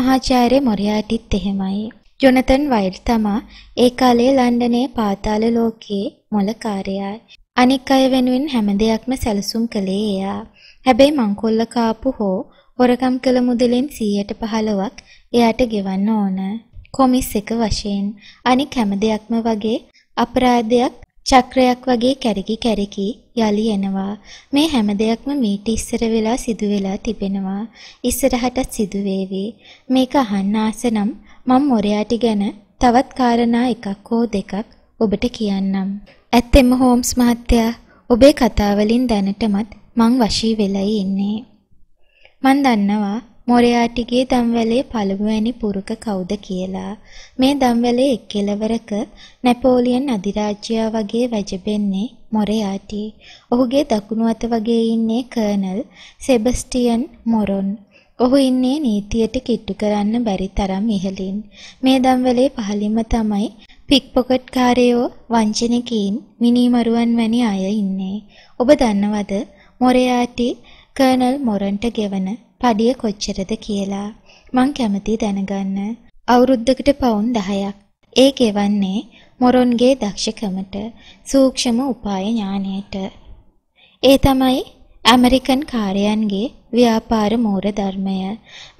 මහාචාර්ය මොරියාටිත් එහෙමයි. ජොනතන් වයිල් තමා ඒ කාලේ ලන්ඩනයේ පාතාල ලෝකයේ මොළකාරයයි. අනික් අය වෙනුවෙන් හැම දෙයක්ම සැලසුම් කළේ එයා. හැබැයි මංකොල්ල කාපු හෝ හොරකම් කළ මුදලෙන් 100ට 15ක් එයාට ගෙවන්න ඕන. කොමිස් එක වශයෙන් අනික් හැම දෙයක්ම වගේ අපරාධයක් චක්‍රයක් වගේ කැරකි කැරකි යලි එනවා මේ හැම දෙයක්ම මීට ඉස්සර වෙලා සිදු වෙලා තිබෙනවා ඉස්සරහටත් සිදු වේවි මේක අහන්න ආස නම් මම මොරයාටි ගැන තවත් කාරණා එකක් හෝ දෙකක් ඔබට කියන්නම් ඇත්තෙම හෝම්ස් මහත්තයා ඔබේ කතා වලින් දැනටමත් මං වශී වෙලයි ඉන්නේ මන් දන්නවා මොරයාටිගේ දම්වැලේ පළමුවැනි පුරුක කවුද කියලා. මේ දම්වැලේ එක් කෙළවරක නැපෝලියන් අධිරාජ්‍යයා වගේ වැජබෙන්නේ මොරයාටි. ඔහුගේ දකුණු අත වගේ ඉන්නේ කර්නල් සෙබස්ටියන් මොරොන්. ඔහු ඉන්නේ නීතියට කිට්ටු කරන්න බැරි තරම් ඉහළින්. මේ දම්වැලේ පහළින්ම තමයි පික්පොකට් කාරයෝ වංචනිකයින් මිනිමරුවන් වැනි අය ඉන්නේ. ඔබ දන්නවද මොරයාටි කර්නල් මොරන්ට ගෙවන පඩිය කොච්චරද කියලා මං කැමති දැනගන්න. අවුරුද්දකට පවුන් 10ක්. ඒ ගෙවන්නේ මොරොන්ගේ දක්ෂකමට සූක්ෂම උපාය ඥාණයට. ඒ තමයි ඇමරිකන් කාර්යයන්ගේ ව්‍යාපාර මෝර ධර්මය.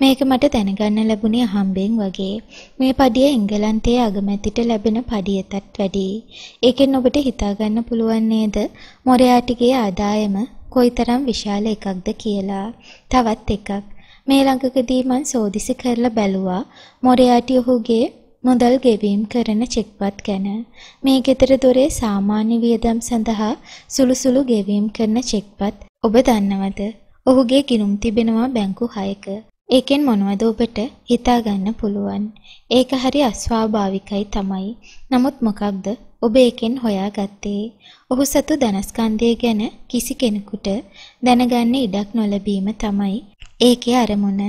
මේක මට දැනගන්න ලැබුණේ හම්බෙන් වගේ. මේ පඩිය එංගලන්තයේ අගමැතිට ලැබෙන පඩියටත් වැඩියි. ඒකෙන් ඔබට හිතාගන්න පුළුවන් නේද මොරයාටිගේ ආදායම කොයිතරම් විශාල එකක්ද කියලා. තවත් එකක්. මේ ළඟකදී මං සෝදිසි කරලා බැලුවා මොරයාටි ඔහුගේ මුදල් ගෙවීම් කරන චෙක්පත් ගැන. මේ ගෙදර දොරේ සාමාන්‍ය වියදම් සඳහා සුළු සුළු ගෙවීම් කරන චෙක්පත් ඔබ දන්නවද? ඔහුගේ ගිණුම් තිබෙනවා බැංකු 6ක. ඒකෙන් මොනවද ඔබට හිතා ගන්න පුළුවන්. ඒක හරි අස්වාභාවිකයි තමයි. නමුත් මොකක්ද ඔබ ඒකෙන් හොයාගත්තේ ඔහු සතු ධනස්කන්ධය ගැන කිසි කෙනෙකුට දැනගන්න ඉඩක් නොලැබීම තමයි ඒකේ අරමුණ.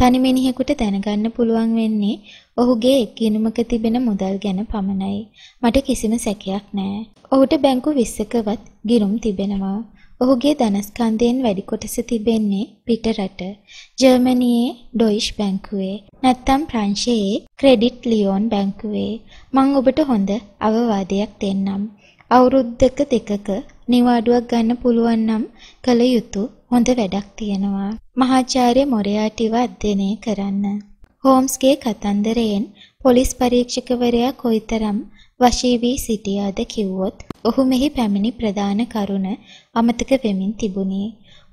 තනි මිනිහෙකුට දැනගන්න පුළුවන් වෙන්නේ ඔහුගේ එක් ගිණුමක තිබෙන මුදල් ගැන පමණයි. මට කිසිම සැකයක් නැහැ. ඔහුට බැංකු 20කවත් ගිණුම් තිබෙනවා. ඔහුගේ ධනස්කන්ධයෙන් වැඩි කොටස තිබෙන්නේ පිටරට ජර්මනියේ ඩොයිෂ් බැංකුවේ නැත්නම් ප්‍රංශයේ ක්‍රෙඩිට් ලියෝන් බැංකුවේ මං ඔබට හොඳ අවවාදයක් දෙන්නම් අවුරුද්දක දෙකක නිවාඩුවක් ගන්න පුළුවන් නම් කළ යුතු හොඳ වැඩක් තියෙනවා. මහාචාර්ය මොරයාටිව අධ්‍යයනය කරන්න. හෝම්ස්ගේ කතන්දරයෙන් පොලිස් පරීක්ෂකවරයා කොයිතරම් වශී වී සිටියාද කිව්වොත් ඔහු මෙහි පැමිණි ප්‍රධාන කරුණ අමතක වෙමින් තිබුණේ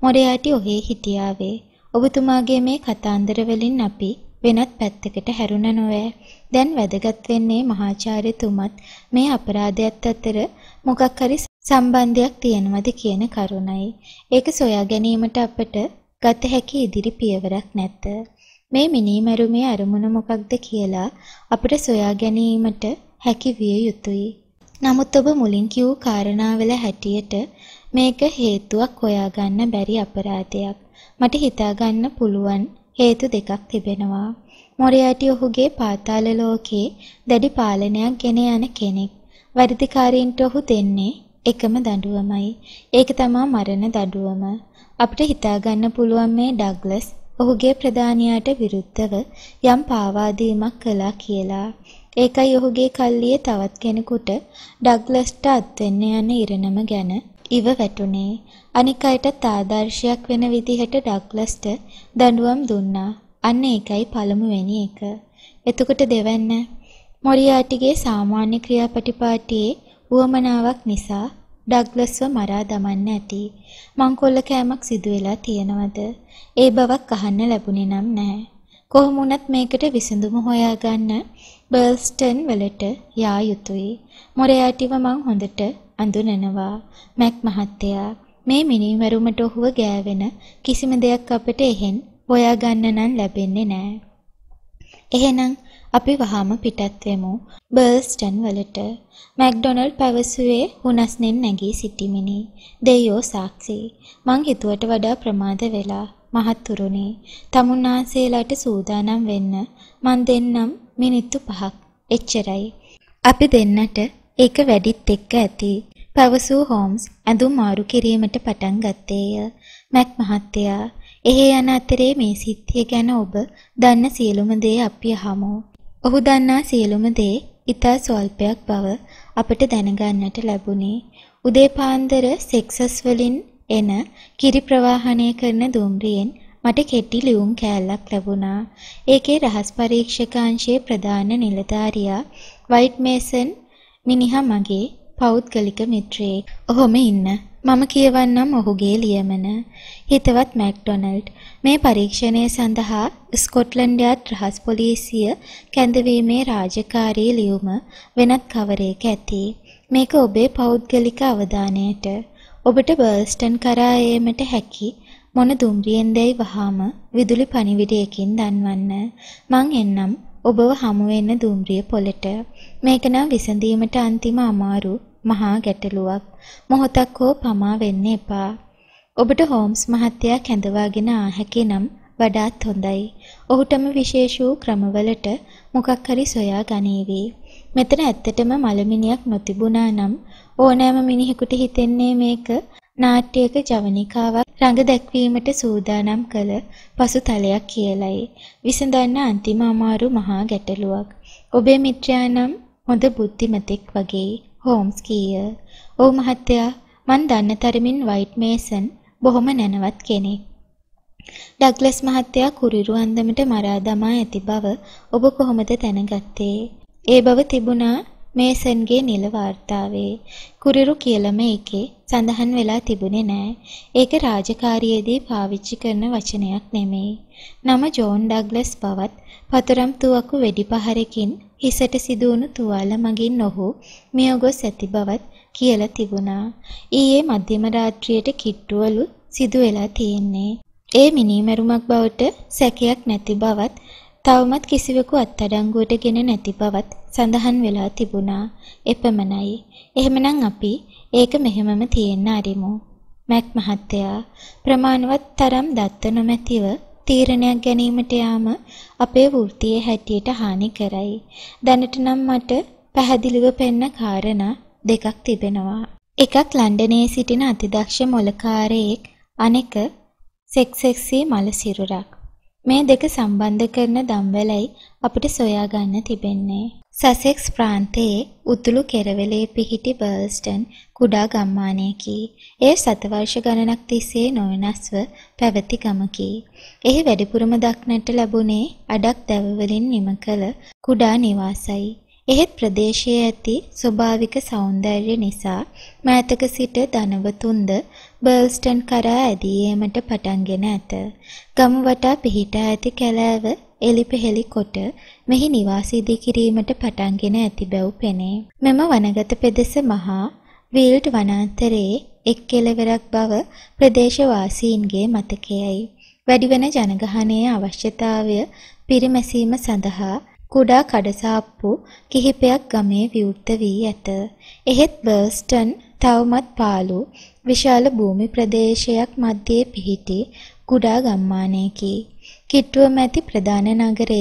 මොරයාටි ඔහේ හිටියාවේ ඔබතුමාගේ මේ කතාන්දර වලින් අපි වෙනත් පැත්තකට හැරුණ නොවෑ දැන් වැදගත් වෙන්නේ මහාචාර්යතුමත් මේ අපරාධයත් අතර මොකක් හරි සම්බන්ධයක් තියෙනවද කියන කරුණයි ඒක සොයා ගැනීමට අපට ගත හැකි ඉදිරි පියවරක් නැත මේ මිනීමරුමේ අරමුණ මොකක්ද කියලා අපට සොයා ගැනීමට හැකි විය යුතුයි. නමුත් ඔබ මුලින් කිව් කාරණාවල හැටියට මේක හේතුවක් හොයාගන්න බැරි අපරාධයක්. මට හිතාගන්න පුළුවන් හේතු දෙකක් තිබෙනවා. මොරියාටි ඔහුගේ පාතාල ලෝකේ දැඩි පාලනයක් ගෙන යන කෙනෙක්. වර්ධිකාරීන්ට ඔහු දෙන්නේ එකම දඬුවමයි. ඒක තමා මරණ දඬුවම. අපිට හිතාගන්න පුළුවන් මේ ඩග්ලස් ඔහුගේ ප්‍රධානියාට විරුද්ධව යම් පාවාදීමක් කළා කියලා. ඒකයි ඔහුගේ කල්ලිය තවත් කෙනෙකුට ඩග්ලස්ට අත්වෙන්න යන ඉරණම ගැන ඉව වැටුනේ. අනික් අයටත් ආදර්ශයක් වෙන විදිහට ඩග්ලස්ට දඬුවම් දුන්නා. අන්න ඒකයි පළමුවෙනි එක. එතකොට දෙවන්න මොරියාටිගේ සාමාන්‍ය ක්‍රියාපටිපාටියේ වුවමනාවක් නිසා ඩග්ලස්ව මරා දමන්න ඇති. මංකොල්ල කෑමක් සිදු වෙලා තියෙනවද? ඒ බවක් අහන්න ලැබුණේ නම් නැහැ. කොහොම වුණත් මේකට විසඳුම හොයාගන්න බර්ස්ටන් වලට යා යුතුයි. මොරයාටිව මං හොඳට අඳුනනවා. මැක් මහත්තයා මේ මිනිවරුමට ඔහුව ගෑවෙන කිසිම දෙයක් අපට එහෙන් හොයා ගන්න නම් ලැබෙන්නේ නෑ. එහෙනම් අපි වහාම පිටත් වෙමු බර්ස්ටන් වලට. මැක්ඩොනල්ඩ් පැවසුවේ හුනස්නෙන් නැගී සිටිමිනි. දෙයෝ සාක්ෂි. මං හිතුවට වඩා ප්‍රමාද වෙලා මහත්තුරුනේ. තමුන්නාන්සේලාට සූදානම් වෙන්න මං දෙන්නම් මිනිත්තු පහක්. එච්චරයි. අපි දෙන්නට ඒක වැඩිත් එක්ක ඇති. පැවසූ හෝම්ස් ඇඳුම් මාරු කිරීමට පටන් ගත්තේය. මැක් මහත්තයා, එහෙ යන අතරේ මේ සිද්ධිය ගැන ඔබ දන්න සියලුම දේ අපි අහමු. ඔහු දන්නා සියලුම දේ ඉතා ස්වල්පයක් බව අපට දැනගන්නට ලැබුණේ. උදේ පාන්දර සෙක්සස් වලින් එන කිරි ප්‍රවාහනය කරන දුම්රියෙන් මට කෙටි ලියුම් කෑල්ලක් ලැබුණා. ඒකේ රහස් පරීක්ෂක අංශයේ ප්‍රධාන නිලධාරියා වයිට් මේසන් මිනිහා මගේ පෞද්ගලික මිත්‍රයෙක්. ඔහොම ඉන්න. මම කියවන්නම් ඔහුගේ ලියමන. හිතවත් මැක්ඩොනල්ඩ් මේ පරීක්ෂණය සඳහා ස්කොට්ලන්ඩ් යාර්ඩ් රහස් පොලිසිය කැඳවීමේ රාජකාරී ලියුම වෙනත් කවරයක ඇති. මේක ඔබේ පෞද්ගලික අවධානයට. ඔබට බර්ස්ටන් කරා හැකි මොන දුම්රියෙන්දැයි වහාම විදුලි පණිවිඩයකින් දන්වන්න. මං එන්නම් ඔබව හමු වෙන්න දුම්රිය පොළට. මේක නම් විසඳීමට අන්තිම අමාරු මහා ගැටලුවක්. මොහොතක් හෝ පමා වෙන්න එපා. ඔබට හෝම්ස් මහත්තයා කැඳවාගෙන ආ හැකිනම් වඩාත් හොඳයි. ඔහුටම විශේෂ වූ ක්‍රමවලට මොකක් හරි සොයා ගනීවි. මෙතන ඇත්තටම මලමිනියක් නොතිබුණා නම් ඕනෑම මිනිහෙකුට හිතෙන්නේ මේක නාට්‍යයක ජවනිකාවක් රඟ දැක්වීමට සූදානම් කළ පසු තලයක් කියලයි. විසඳන්න අන්තිම අමාරු මහා ගැටලුවක්. ඔබේ මිත්‍රයා නම් හොඳ බුද්ධිමතෙක් වගේ හෝම්ස් කීය. "ඔව් මහත්තයා, මන් දන්න තරමින් වයිට් මේසන් බොහොම නැනවත් කෙනෙක්. ඩග්ලස් මහත්තයා කුරිරු අන්දමට මරා දමා ඇති බව ඔබ කොහොමද දැනගත්තේ?" ඒ බව තිබුණා මේසන්ගේ නිල වාර්තාවේ කුරිරු කියලම එකේ සඳහන් වෙලා තිබුණේ නෑ. ඒක රාජකාරියේදී පාවිච්චි කරන වචනයක් නෙමෙයි. නම ජෝන් ඩග්ලස් බවත් පතරම් තුවක්කු වෙඩි පහරකින් හිසට සිදුවුණු තුවාල මගින් ඔහු මිය ගොස් ඇති බවත් කියලා තිබුණා. ඊයේ මධ්‍යම රාත්‍රියට කිට්ටුවලු සිදු වෙලා තියෙන්නේ. ඒ මිනීමැරුමක් බවට සැකයක් නැති බවත් තවමත් කිසිවෙකු අත්අඩංගුවට ගෙන නැති බවත් සඳහන් වෙලා තිබුණා. එපමණයි. එහෙමනම් අපි ඒක මෙහෙමම තියෙන්න අරිමු. මැක් මහත්තයා ප්‍රමාණවත් තරම් දත්ත නොමැතිව තීරණයක් ගැනීමට යාම අපේ වෘත්තියේ හැටියට හානි කරයි. දැනට නම් මට පැහැදිලිව පෙන්න කාරණා දෙකක් තිබෙනවා. එකක් ලන්ඩනයේ සිටින අතිදක්ෂ මොලකාරයෙක් අනෙක සෙක්සෙක්සි මල සිරුරක්. මේ දෙක සම්බන්ධ කරන දම්වලයි අපිට සොයාගන්න තිබෙන්නේ. සසෙක්ස් ප්‍රාන්තයේ උතුළු කෙරවලේ පිහිටි බර්ල්ස්ටන් කුඩා ගම්මානයකි. එය සතවර්ෂ ගණනක් තිස්සේ නොවෙනස්ව පැවති ගමකි. එහි වැඩිපුරම දක්නට ලැබුණේ අඩක් දැවවලින් නිම කළ කුඩා නිවාසයි. එහෙත් ප්‍රදේශයේ ඇති ස්වභාවික సౌందර්ය නිසා මෑතක සිට ධනවතුන්ද බර්ස්ටන් කරා ඇදී ඒමට පටන්ගෙන ඇත. ගම වටා පිහිටා ඇති කැලෑව එලිපෙහෙලි කොට මෙහි නිවාස ඉදිකිරීමට පටන්ගෙන ඇති බැව් පෙනේ. මෙම වනගත පෙදෙස මහා වීල්ඩ් වනාන්තරයේ එක් කෙළවරක් බව ප්‍රදේශවාසීන්ගේ මතකයයි. වැඩිවන ජනගහනයේ අවශ්‍යතාවය පිරිමැසීම සඳහා කුඩා කඩසාප්පු කිහිපයක් ගමේ විවෘත වී ඇත. එහෙත් බර්ස්ටන් තවමත් පාළු විශාල භූමි ප්‍රදේශයක් මැදේ පිහිටි කුඩා ගම්මානයකි. කිට්ටුව මැති ප්‍රධාන නගරය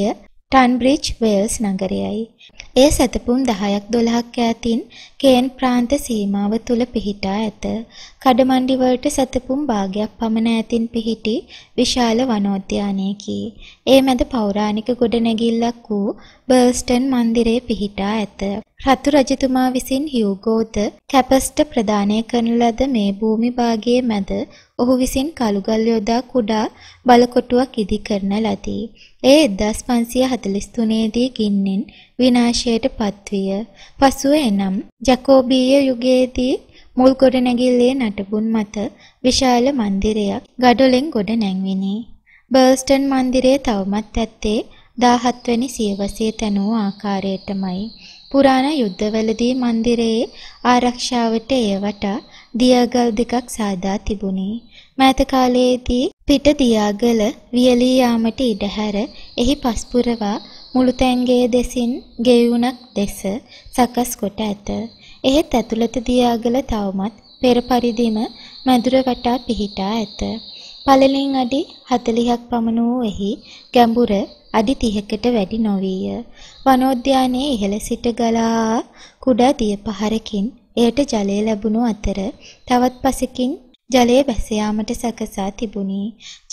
ටන්බ්‍රිජ් වේල්ස් නගරයයි. එය සැතපුම් 10ක් 12ක් ඈතින් කේන් ප්‍රාන්ත සීමාව තුල පිහිටා ඇත. කඩමණ්ඩි වලට සැතපුම් භාගයක් පමණ ඈතින් පිහිටි විශාල වනෝද්‍යානයකි. ඒ මැද පෞරාණික ගොඩනැගිල්ලක් වූ බර්ස්ටන් මන්දිරය පිහිටා ඇත. රතු රජතුමා විසින් හියුගෝත කැපස්ට ප්‍රදානය කරන ලද මේ භූමි භාගයේ මැද ඔහු විසින් කළුගල් යොදා කුඩා බලකොටුවක් ඉදි කරන ලදී. එය 1543 දී ගින්නෙන් විනාශයට පත්විය. පසුව එනම් ජකෝබීය යුගයේදී මුල් ගොඩනැගිල්ලේ නටබුන් මත විශාල මන්දිරයක් ගඩොලෙන් ගොඩ නැංවිනි. බර්ස්ටන් මන්දිරය තවමත් ඇත්තේ 17 වැනි සියවසේ තැනූ ආකාරයටමයි. පුරාණ යුද්ධවලදී මන්දිරයේ ආරක්ෂාවට එය වටා දියාගල් දෙකක් සාදා තිබුණේ. මෑත කාලයේදී පිට දියාගල වියලී යාමට ඉඩ හැර එහි පස්පුරවා මුළුතැන්ගේ දෙසින් ගෙයුණක් දැස සකස් කොට ඇත. එහෙත් ඇතුළත දියාගල තවමත් පෙර පරිදිම මැදුර වටා පිහිටා ඇත. පළලින් අඩි 40ක් පමණ වූ එහි ගැඹුර අඩි 30කට වැඩි නොවිය. වනෝද්‍යානයේ ඉහළ සිට ගලා කුඩා දිය පහරකින් එයට ජලය ලැබුණු අතර තවත් පසෙකින් ජලය බැස යාමට සකසා තිබුණි.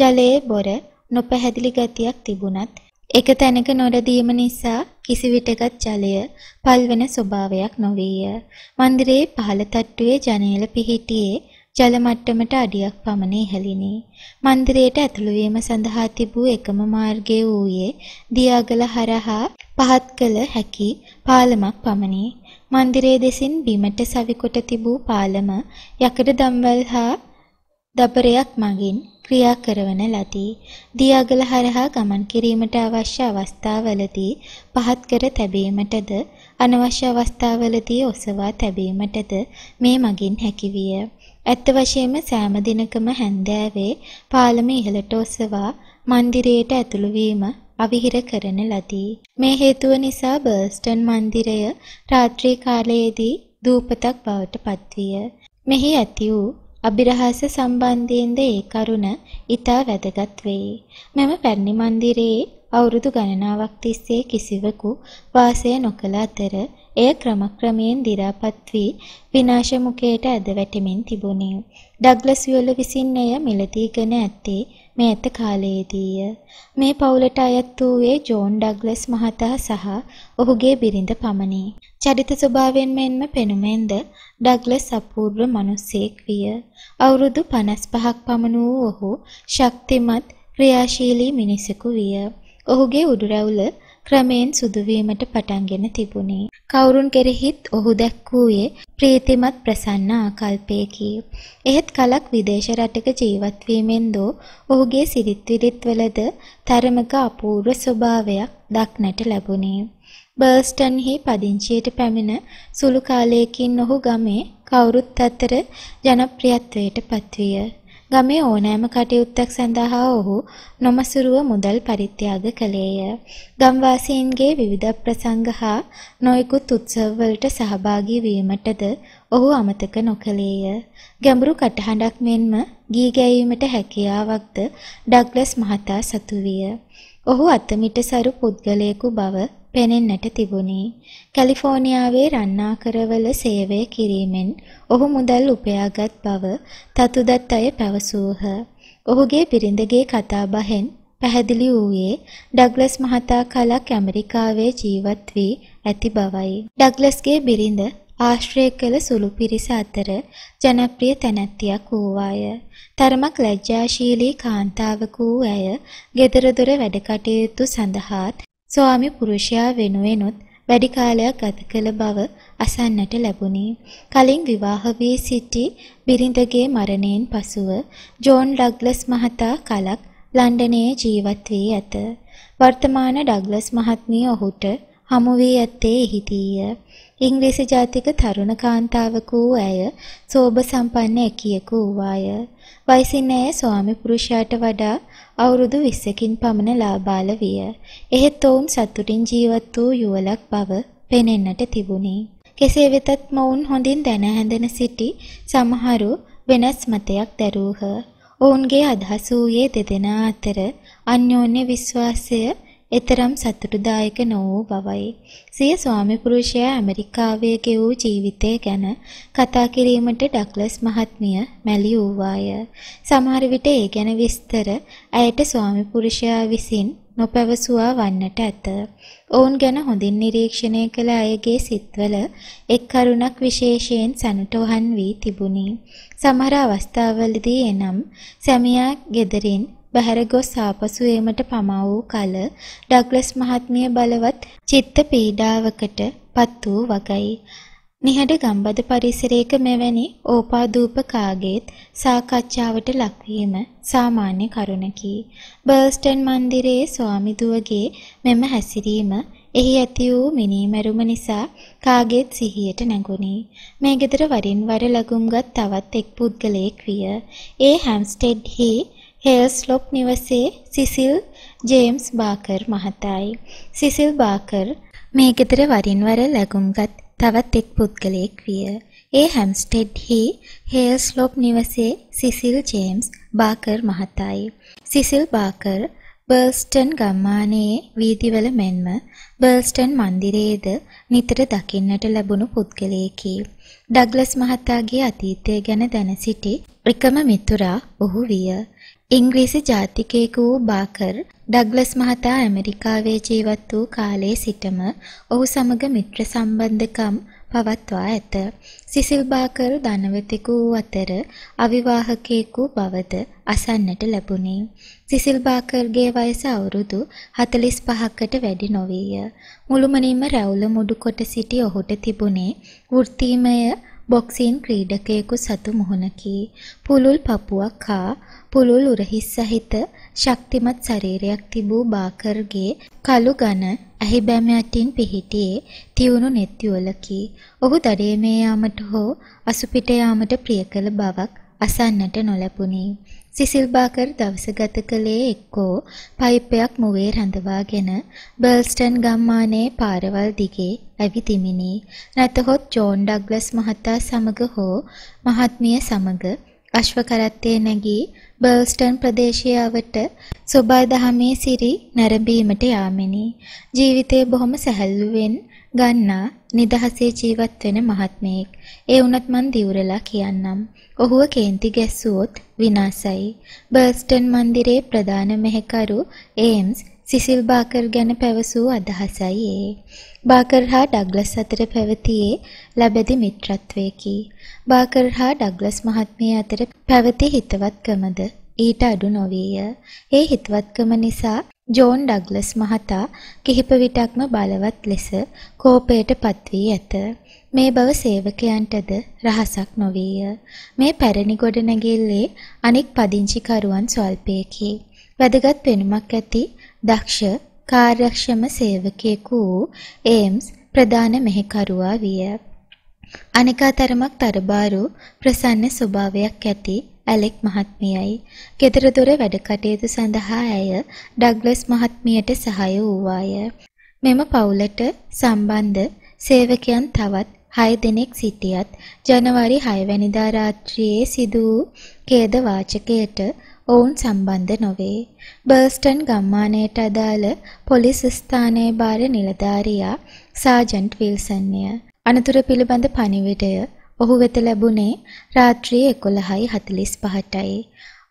ජලයේ බොර නොපැහැදිලි ගතියක් තිබුණත් එක තැනක නොරදීම නිසා කිසිවිටකත් ජලය පල්වන ස්වභාවයක් නොවිය. මන්දිරයේ පහළ තට්ටුවේ ජනේල පිහිටියේ ජල මට්ටමට අඩියක් පමණ ඉහළිනි. මන්දිරයට ඇතුළු වීම සඳහා තිබූ එකම මාර්ගය වූයේ දියාගල හරහා පහත් කළ හැකි පාලමක් පමණි. මන්දිරයේ දෙසින් බිමට සවිකොට තිබූ පාලම යකඩ දම්වැල් හා දබරයක් මගින් ක්‍රියා කරවන ලදී. දියාගල හරහා ගමන් කිරීමට අවශ්‍ය අවස්ථාවලදී පහත් කර තැබීමටද අනවශ්‍ය අවස්ථාවලදී ඔසවා තැබීමටද මේ මගින් හැකිවිය. ඇත්ත වශයෙන්ම සෑම දිනකම හැන්දෑවේ පාලම ඉහළට ඔසවා මන්දිරයට ඇතුළු වීම අවිහිර කරන ලදී. මේ හේතුව නිසා බර්ස්ටන් මන්දිරය රාත්‍රී කාලයේදී දූපතක් බවට පත්විය. මෙහි ඇති වූ අභිරහස සම්බන්ධයෙන්ද ඒ කරුණ ඊටා වැදගත් වෙයි. මෙම පැරණි මන්දිරයේ අවුරුදු ගණනාවක් තිස්සේ කිසිවෙකු වාසය නොකළ අතර එය ක්‍රමක්‍රමයෙන් දිරාපත් වී විනාශ මුඛයට ඇද වැටෙමින් තිබුණේ. ඩග්ලස් වියල විසින් එය මිලදී ගෙන ඇත්තේ මේ ඇත කාලයේදීය. මේ පවුලට අයත් වූයේ ජෝන් ඩග්ලස් මහතා සහ ඔහුගේ බිරිඳ පමණි. චරිත ස්වභාවයෙන් මෙන්ම පෙනුමෙන්ද ඩග්ලස් අපූර්ව මිනිසෙක් විය. අවුරුදු 55ක් පමණ වූ ඔහු ශක්තිමත් ක්‍රියාශීලී මිනිසෙකු විය. ඔහුගේ උඩුරැවුල ක්‍රමයෙන් සුදුවීමට පටන්ගෙන තිබුණේ. කවුරුන් කෙරෙහිත් ඔහු දැක්වූයේ ප්‍රීතිමත් ප්‍රසන්න ආකල්පයකි. එහෙත් කලක් විදේශ රටක ජීවත් වීමෙන් දෝ ඔහුගේ සිරිත් විරිත්වලද තරමක අපූර්ව ස්වභාවයක් දක්නට ලැබුණේ. බර්ස්ටන්හි පදිංචියට පැමිණ සුළු කාලයකින් ඔහු ගමේ කවුරුත් අතර ජනප්‍රියත්වයට පත්විය. ගමේ ඕනෑම කටයුත්තක් සඳහා ඔහු නොමසුරුව මුදල් පරිත්‍යාග කළේය. ගම්වාසීන්ගේ විවිධ ප්‍රසංග හා නොයෙකුත් උත්සවවලට සහභාගී වීමටද ඔහු අමතක නොකළේය. ගැඹුරු කටහඬක් මෙන්ම ගී ගැයීමට හැකියාවක්ද ඩග්ලස් මහතා සතු විය. ඔහු අත්මිටසරු පුද්ගලයෙකු බව පෙනෙන්නට තිබුණි. කැලිෆෝනියාවේ රන්නාකරවල සේවය කිරීමෙන් ඔහු මුදල් උපයාගත් බව තතුදත් අය පැවසූහ. ඔහුගේ බිරිඳගේ කතාබහෙන් පැහැදිලි වූයේ ඩග්ලස් මහතා කලක් ඇමරිකාවේ ජීවත් වී ඇති බවයි. ඩග්ලස්ගේ බිරිඳ ආශ්‍රය කළ සුළු පිරිස අතර ජනප්‍රිය තැනැත්තියක් වූවාය. තරමක් ලැජ්ජාශීලී කාන්තාවක වූ ඇය ගෙදරදොර වැඩකටයුතු සඳහාත් ස්වාමි පුරුෂයා වෙනුවෙනුත් වැඩි කාලයක් ගත කළ බව අසන්නට ලැබුණි. කලින් විවාහ වී සිටි බිරිඳගේ මරණයෙන් පසුව ජෝන් ඩග්ලස් මහතා කලක් ලන්ඩනයේ ජීවත් වී ඇත. වර්තමාන ඩග්ලස් මහත්මිය ඔහුට හමු වී ඇත්තේ එහිදීය. ඉංග්‍රීසි ජාතික තරුණ කාන්තාවක වූ ඇය සෝබ සම්පන්න එකියෙකු වූවාය. වයසින් ඇය ස්වාමි පුරුෂයාට වඩා අවුරුදු 20කින් පමණ ලාබාල විය. එහෙත් ඔවුන් සතුටින් ජීවත් වූ යුවලක් බව පෙනෙන්නට තිබුණි. කෙසේ වෙතත් මොවුන් හොඳින් දැන හැඳෙන සිටි සමහරු වෙනස් මතයක් දැරූහ. ඔවුන්ගේ අදහස් වූයේ දෙදෙනා අතර අන්‍යෝන්‍ය විශ්වාසය එතරම් සතුටුදායක නොවූ බවයි. සිය ස්වාමි පුරුෂයා ඇමරිකාවේ ගෙවූ ජීවිතය ගැන කතා කිරීමට ඩග්ලස් මහත්මිය මැලි වූවාය. සමහර විට ඒ ගැන විස්තර ඇයට ස්වාමි පුරුෂයා විසින් නොපැවසුවා වන්නට ඇත. ඔවුන් ගැන හොඳින් නිරීක්ෂණය කළ අයගේ සිත්වල එක් කරුණක් විශේෂයෙන් සනටොහන් වී තිබුණි. සමහර අවස්ථාවලදී එනම් සැමියා gederin බැහැර ගොස් ආපසු ඒමට පමා වූ කල ඩග්ලස් මහත්මිය බලවත් චිත්ත පීඩාවකට පත් වූ වගයි. නිහඬ ගම්බද පරිසරයක මෙවැනි ඕපාදූපකාගේත් සාකච්ඡාවට ලක්වීම සාමාන්‍ය කරුණකි. බර්ස්ටන් මන්දිරයේ ස්වාමිදුවගේ මෙම හැසිරීම එහි ඇති වූ මිනීමැරුම නිසා කාගේත් සිහියට නැගුණි. මේ ගෙදර වරින් වර ලගුම්ගත් තවත් එක් පුද්ගලයෙක් විය. ඒ හැම්ස්ටෙඩ්හි හේල්ස්ලොප් නිවසේ සිසිල් ජේම්ස් බාකර් මහතායි. සිසිල් බාකර් මේ ගෙදර වරින් වර ලැබුම්ගත් තවත් එක් පුද්ගලයෙක් විය. ඒ හැම්ස්ටෙඩ්හි හේල්ස්ලොප් නිවසේ සිසිල් ජේම්ස් බාකර් මහතායි. සිසිල් බාකර් බර්ස්ටන් ගම්මානයේ වීදිවල මෙන්ම බර්ස්ටන් මන්දිරයේද නිතර දකින්නට ලැබුණු පුද්ගලයෙකි. ඩග්ලස් මහතාගේ අතීතය ගැන දැන සිටි එකම මිතුරා ඔහු විය. ඉංග්‍රීසි ජාතිකයෙකු වූ බාකර් ඩග්ලස් මහතා ඇමරිකාවේ ජීවත් වූ කාලයේ සිටම ඔහු සමග මිත්‍ර සම්බන්ධකම් පවත්වා ඇත. සිසිල් බාකර් ධනවතෙකු වූ අතර අවිවාහකයෙකු බවද අසන්නට ලැබුණේ. සිසිල් බාකර්ගේ වයස අවුරුදු 45කට වැඩි නොවේය. මුළුමනින්ම රැවුල මුඩු කොට සිටි ඔහුට තිබුණේ වෘත්තීමය බොක්සින් ක්‍රීඩකයෙකු සතු මුහුණකි. පුළුල් පපුවක් හා පුළුල් උරහිස් සහිත ශක්තිමත් ශරීරයක් තිබූ බාකර්ගේ කළු ඝන ඇහි බැම යටින් පිහිටියේ තියුණු net යුවලකි. ඔහු දඩයමේ යාමට හෝ අසුපිට යාමට ප්‍රිය කළ බවක් අසන්නට නොලැබුණි. සිසිල් බාකර් දවස ගත කළේ එක්කෝ පයිප්පයක් මුවේ රඳවාගෙන බර්ල්ස්ටන් ගම්මානයේ පාරවල් දිගේ ඇවිදිමිනි නැතහොත් ජෝන් ඩග්ලස් මහතා සමග හෝ මහත්මිය සමග අශ්ව කරත්තේ නැගී බර්ල්ස්ටන් ප්‍රදේශයාවට සොබා දහමේ සිරි නැරඹීමට යාමිනි ජීවිතේ බොහොම සැහැල්ලුවෙන් ගන්නා නිදහසේ ජීවත් වෙන මහත්මයෙක්. ඒ වුණත් මං දිවුරලා කියන්නම්. ඔහුව කේන්ති ගැස්සුවොත් විනාසයි. බර්ස්ටන් මන්දිරයේ ප්‍රධාන මෙහෙකරු ඒම්ස් සිසිල් බාකර් ගැන පැවසූ අදහසයි ඒ. බාකර් හා ඩග්ලස් අතර පැවතියේ ලැබැදි මිත්‍රත්වයකි. බාකර් හා ඩග්ලස් මහත්මිය අතර පැවති හිතවත්කමද ඊට අඩු නොවේය. ඒ හිතවත්කම නිසා ජෝන් ඩග්ලස් මහතා කිහිප විටක්ම බලවත් ලෙස කෝපයට පත්වී ඇත. මේ බව සේවකයන්ටද රහසක් නොවීය. මේ පැරණි ගොඩනැගිල්ලේ අනෙක් පදිංචිකරුවන් ස්වල්පයකි. වැදගත් වෙනුමක් ඇති දක්ෂ කාර්යක්ෂම සේවකයෙකු වූ ඒම්ස් ප්‍රධාන මෙහෙකරුවා විය. අනිකා තරමක් තරබාරු ප්‍රසන්න ස්වභාවයක් ඇති ඇලෙක් මහත්මියයි. ගෙදරදොර වැඩ කටයුතු සඳහා ඇය ඩග්ලස් මහත්මියට සහාය වූවාය. මෙම පවුලට සම්බන්ධ සේවකයන් තවත් 6 දෙනෙක් සිටියත් ජනවාරි 6 වැනිදා රාත්‍රියේ සිදු වූ ඛේද වාචකයට ඔවුන් සම්බන්ධ නොවේ. බර්ස්ටන් ගම්මානයට අදාළ පොලිස් ස්ථානයේ භාර නිලධාරියා සාජන්ට් විල්සන්ය. අනතුරු පිළිබඳ පණිවිඩය ඔහු වෙත ලැබුණේ රාත්‍රී 11:45ටයි.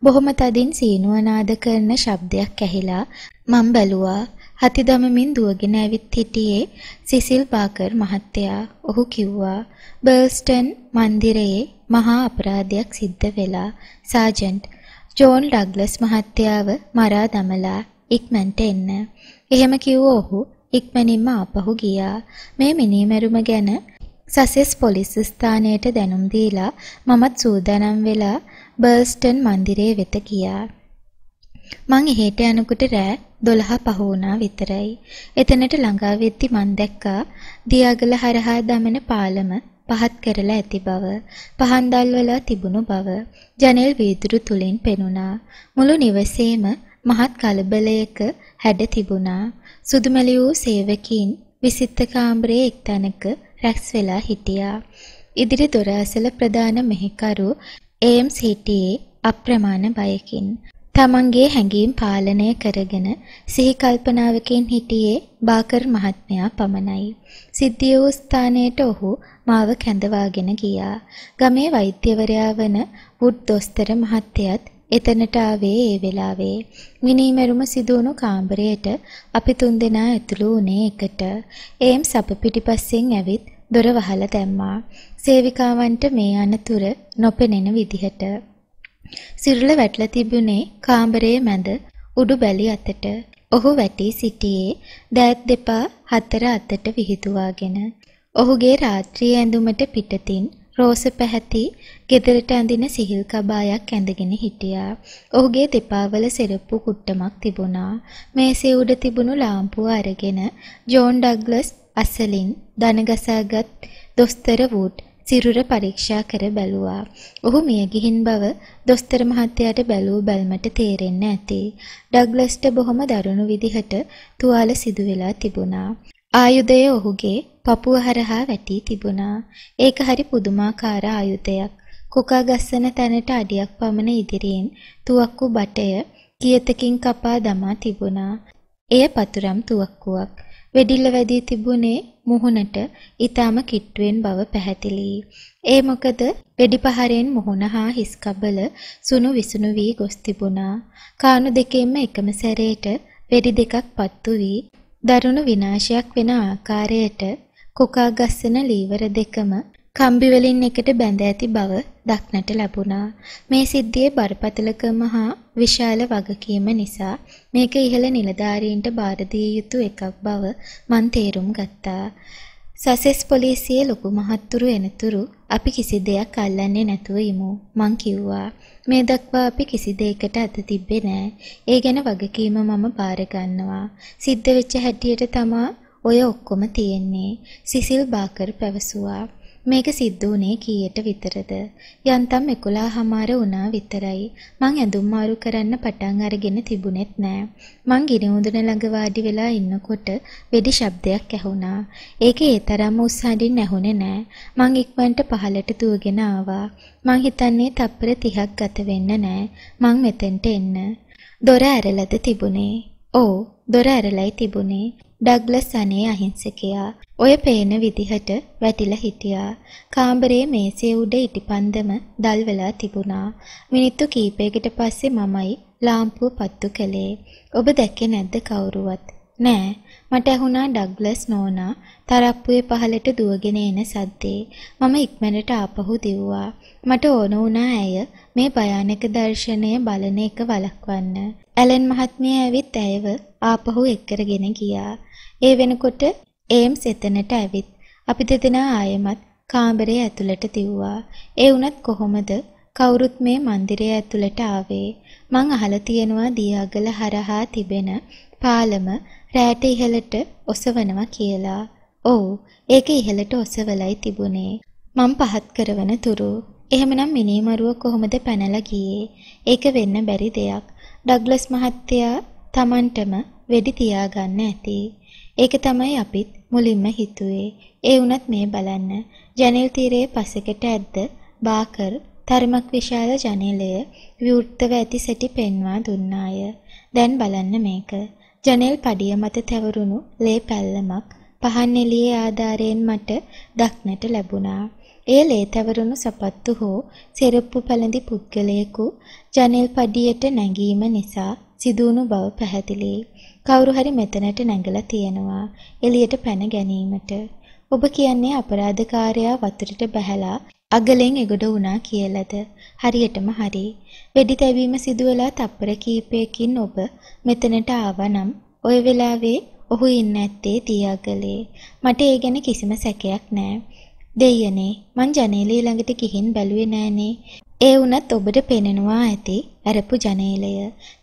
බොහොම තදින් සීනුව නාද කරන ශබ්දයක් ඇහිලා මම බැලුවා හති දමමින් දුවගෙන ඇවිත් හිටියේ සිසිල් බාකර් මහත්තයා. ඔහු කිව්වා බර්ස්ටන් මන්දිරයේ මහා අපරාධයක් සිද්ධ වෙලා සාජන්ට් ජෝන් ඩග්ලස් මහත්තයාව මරා දමලා ඉක්මනට එන්න. එහෙම කිව්ව ඔහු ඉක්මනින්ම ආපහු ගියා. මේ මිනීමැරුම ගැන සසෙස් පොලිස් ස්ථානයට දැනුම් දීලා මමත් සූදානම් වෙලා බර්ස්ටන් මන්දිරය වෙත ගියා. මං එහෙට යනකොට රෑ 12 පහ වුණා විතරයි. එතනට ළඟා වෙද්දි මං දැක්කා දියාගල හරහා දමන පාලම පහත් කරලා ඇති බව, පහන් දැල්වලා තිබුණු බව ජනෙල් වීදුරු තුලින් පෙනුණා. මුළු නිවසේම මහත් කලබලයක හැඩ තිබුණා. සුදුමැලි වූ සේවකීන් විසිත්ත කාමරයේ එක්තැනක රැක්ස් වෙලා හිටියා. ඉදිරි දොර ඇසල ප්‍රධාන මෙහෙකරු ඒම්ස් හිටියේ අප්‍රමාණ බයකින්. තමන්ගේ හැඟීම් පාලනය කරගෙන සිහි කල්පනාවකින් හිටියේ බාකර් මහත්මයා පමණයි. සිද්ධිය වූ ස්ථානයට ඔහු මාව කැඳවාගෙන ගියා. ගමේ වෛද්‍යවරයා වන වුඩ් දොස්තර මහත්තයත් එතනට ආවේ ඒ වෙලාවේ මිනීමැරුම සිදුවුණු කාමරයට අපි තුන්දෙනා ඇතුළු වුණේ එකට ඒම් සප පිටිපස්සෙන් ඇවිත් දොර වහලා දැම්මා. සේවිකාවන්ට මේ අනතුර නොපෙනෙන විදිහට. සිරුර වැටලා තිබුණේ කාමරයේ මැද උඩු බැලි අතට. ඔහු වැටි සිටියේ දෑත් දෙපා හතර අතට විහිදුවාගෙන. ඔහුගේ රාත්‍රී ඇඳුමට පිටතින් රෝස පැහැති ගෙදරට අඳින සිහිල් කබායක් ඇඳගෙන හිටියා. ඔහුගේ දෙපාවල සෙරප්පු කුට්ටමක් තිබුණා. මේසේ උඩ තිබුණු ලාම්පුව අරගෙන ජෝන් ඩග්ලස් අසලින් දනගසාගත් දොස්තර වූඩ් සිරුර පරීක්ෂා කර බැලුවා. ඔහු මිය ගිහින් බව දොස්තර මහත්තයාට බැලූ බැල්මට තේරෙන්න ඇති. ඩග්ලස්ට බොහොම දරුණු විදිහට තුවාල සිදු වෙලා තිබුණා. ආයුධය ඔහුගේ පපුව හරහා වැටී තිබුණා. ඒක හරි පුදුමාකාර ආයුධයක්. කොකා ගස්සන තැනට අඩියක් පමණ ඉදිරියෙන් තුවක්කු බටය කියතකින් කපා දමා තිබුණා. එය පතුරම් තුවක්කුවක්. වෙඩිල්ල වැදී තිබුණේ මුහුණට ඊටම කිට්ටුවෙන් බව පැහැදිලියි. ඒ මොකද වෙඩි පහරෙන් මුහුණ හා හිස් කබල සුණු විසුණු වී ගොස් තිබුණා. කාණු දෙකෙන්ම එකම සැරේට වෙඩි දෙකක් පත්තු වී දරුණු විනාශයක් වෙන ආකාරයට කුකා ගස්සන ලීවර දෙකම කම්බිවලින් එකට බැඳ ඇති බව දක්නට ලැබුණා. මේ සිද්ධියේ බරපතලකම හා විශාල වගකීම නිසා මේක ඉහළ නිලධාරීන්ට බාර දිය යුතු එකක් බව මන් තේරුම් ගත්තා. සසෙස් පොලිසියේ ලොකු මහත්තුරු එනතුරු අපි කිසි දෙයක් අල්ලන්නේ නැතුව ඉමු. මං කිව්වා මේ දක්වා අපි කිසි දෙයකට අත තිබ්බේ නෑ. ඒ ගැන වගකීම මම බාර ගන්නවා. සිද්ධ වෙච්ච හැටියට තමා ඔය ඔක්කොම තියෙන්නේ. සිසිල් බාකර් පැවසුවා. මේක සිද්ධ වුණේ කීයට විතරද? යන්තම් 11 හමාර වුණා විතරයි. මං ඇඳුම් මාරු කරන්න පටන් අරගෙන තිබුණෙත් නෑ. මං ගිනි උඳුන ළඟ වාඩි වෙලා ඉන්නකොට වෙඩි ශබ්දයක් ඇහුණා. ඒක ඒ තරම්ම උස්සහඩින් ඇහුනේ නෑ. මං ඉක්මනට පහළට දුවගෙන ආවා. මං හිතන්නේ තප්පර 30ක් ගත වෙන්න නෑ. මං මෙතෙන්ට එන්න. දොර ඇරලද තිබුණේ. ඕ දොර ඇරලයි තිබුණේ. ඩග්ලස් අනේ අහිංසකයා ඔය පේන විදිහට වැටිලා හිටියා. කාමරයේ මේසේ උඩ ඉටිපන්දම දල් වෙලා තිබුණා. මිනිත්තු කීපයකට පස්සේ මමයි ලාම්පුව පත්තු කළේ. ඔබ දැක්කේ නැද්ද කවුරුවත්? නෑ. මට ඇහුණා ඩග්ලස් නෝනා තරප්පුවේ පහලට දුවගෙන එන සද්දේ. මම ඉක්මනට ආපහු දිව්වා. මට ඕන වුණා ඇය මේ භයානක දර්ශනය බලන එක වළක්වන්න. ඇලන් මහත්මිය ඇවිත් ඇයව ආපහු එක්කරගෙන ගියා. ඒ වෙනකොට ඒම්ස් එතනට ඇවිත් අපි දෙදෙනා ආයෙමත් කාමරේ ඇතුළට දිව්වා. ඒ වුණත් කොහොමද කවුරුත් මේ મંદિરය ඇතුළට ආවේ? මං අහලා තියෙනවා දියාගල හරහා තිබෙන පාලම රැට ඉහළට ඔසවනවා කියලා. ඔව්, ඒක ඉහළට ඔසවලයි තිබුණේ. මං පහත් කරවන තුරු එහෙමනම් මිනීමරුව කොහොමද පැනලා ගියේ? ඒක වෙන්න බැරි දෙයක්. ඩග්ලස් මහත්තයා Tamanටම වෙඩි තියාගන්න ඇති. ඒක තමයි අපිත් මුලින්ම හිතුවේ. ඒ වුණත් මේ බලන්න. ජනෙල් තීරයේ පසෙකට ඇද්ද බාකර් තරමක් විශාල ජනේලය විවෘතව ඇති සැටි පෙන්වා දුන්නාය. දැන් බලන්න මේක. ජනේල් පඩිය මත තැවරුණු ලේ පැල්ලමක් පහන් එළියේ ආධාරයෙන් මට දක්නට ලැබුණා. එය ලේතැවරුණු සපත්තු හෝ සෙරප්පු පැළඳි පුද්ගලයෙකු ජනෙල් පඩියට නැගීම නිසා සිදුවුණු බව පැහැදිලියි. කවුරු හරි මෙතනට නැගලා තියෙනවා. එළියට පැන ගැනීමට. ඔබ කියන්නේ අපරාධකාරයා වතුරට බැහැලා අගලෙන් එගොඩ වුණා කියලාද? හරියටම හරි. වෙඩි තැබීම සිදු වෙලා තප්පර කීපයකින් ඔබ මෙතනට ආවනම් ওই වෙලාවේ ඔහු ඉන්න ඇත්තේ තියාගලේ. මට ඒ ගැන කිසිම සැකයක් නෑ. දෙයනේ මං ජනේලය ළඟට ගිහින් බැලුවේ නෑනේ. ඒ වුණත් ඔබට පෙනෙනවා ඇති ඇරපු ජනේලය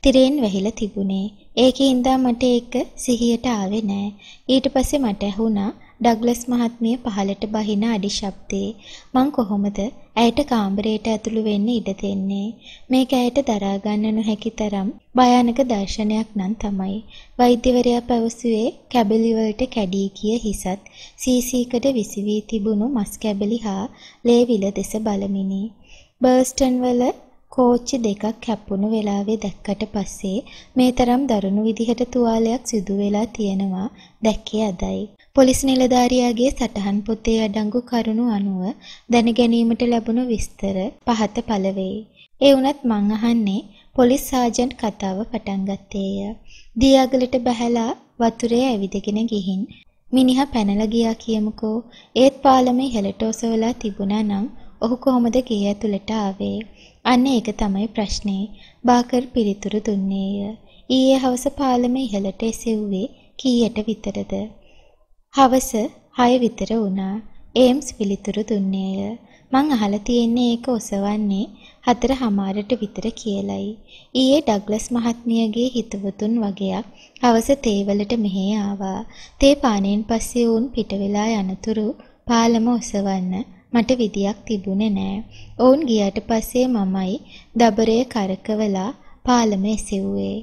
තිරෙන් වැහිලා තිබුණේ. ඒකේ ඉඳා මට ඒක සිහියට ආවේ නෑ. ඊට පස්සේ මට ඇහුණා ඩග්ලස් මහත්මිය පහළට බහින අඩි ශබ්දේ මං කොහොමද ඇයට කාමරයට ඇතුළු වෙන්න ඉඩ දෙන්නේ මේක ඇයට දරා ගන්න නොහැකි තරම් භයානක දර්ශනයක් නම් තමයි වෛද්‍යවරයා පැවසුවේ කැබලි වලට කැඩී ගිය හිසත් සීසීකට විසවී තිබුණු මස් කැබලි හා ලේ විල දෙස බලමිනි බර්ස්ටන් වල කෝච්චි දෙකක් කැපුණු වෙලාවේ දැක්කට පස්සේ මේ තරම් දරුණු විදිහට තුවාලයක් සිදු වෙලා තියෙනවා දැක්කේ අදයි. පොලිස් නිලධාරියාගේ සටහන් පොතේ අඩංගු කරුණු අනුව දැනගැනීමට ලැබුණු විස්තර පහත පළවෙයි. ඒ වුණත් මං අහන්නේ පොලිස් සාජන්ට් කතාව පටන් ගත්තේය. දියගලට බහැලා වතුරේ ඇවිදගෙන ගිහින් මිනිහා පැනලා ගියා කියමුකෝ. ඒත් පාලම ඉහළට ඔසවලා තිබුණා නම් ඔහු කොහොමද ගේ ඇතුළට ආවේ? අන්න ඒක තමයි ප්‍රශ්නේ. බාකර් පිළිතුරු දුන්නේය. ඊයේ හවස පාලම ඉහළට එසෙව්වේ කීයට විතරද? හවස 6 විතර වුණා. ඒම්ස් පිළිතුරු දුන්නේය. මං අහලා තියෙන්නේ ඒක ඔසවන්නේ හතර හමාරට විතර කියලයි. ඊයේ ඩග්ලස් මහත්මියගේ හිතවතුන් වගේක් හවස තේවලට මෙහෙ ආවා. තේ පානෙන් පස්සේ වුන් පිට වෙලා යනතුරු පාලම ඔසවන්න මට විදියක් තිබුණේ නෑ. ඔවුන් ගියාට පස්සේ මමයි දබරය කරකවලා පාලම එසෙව්වේ.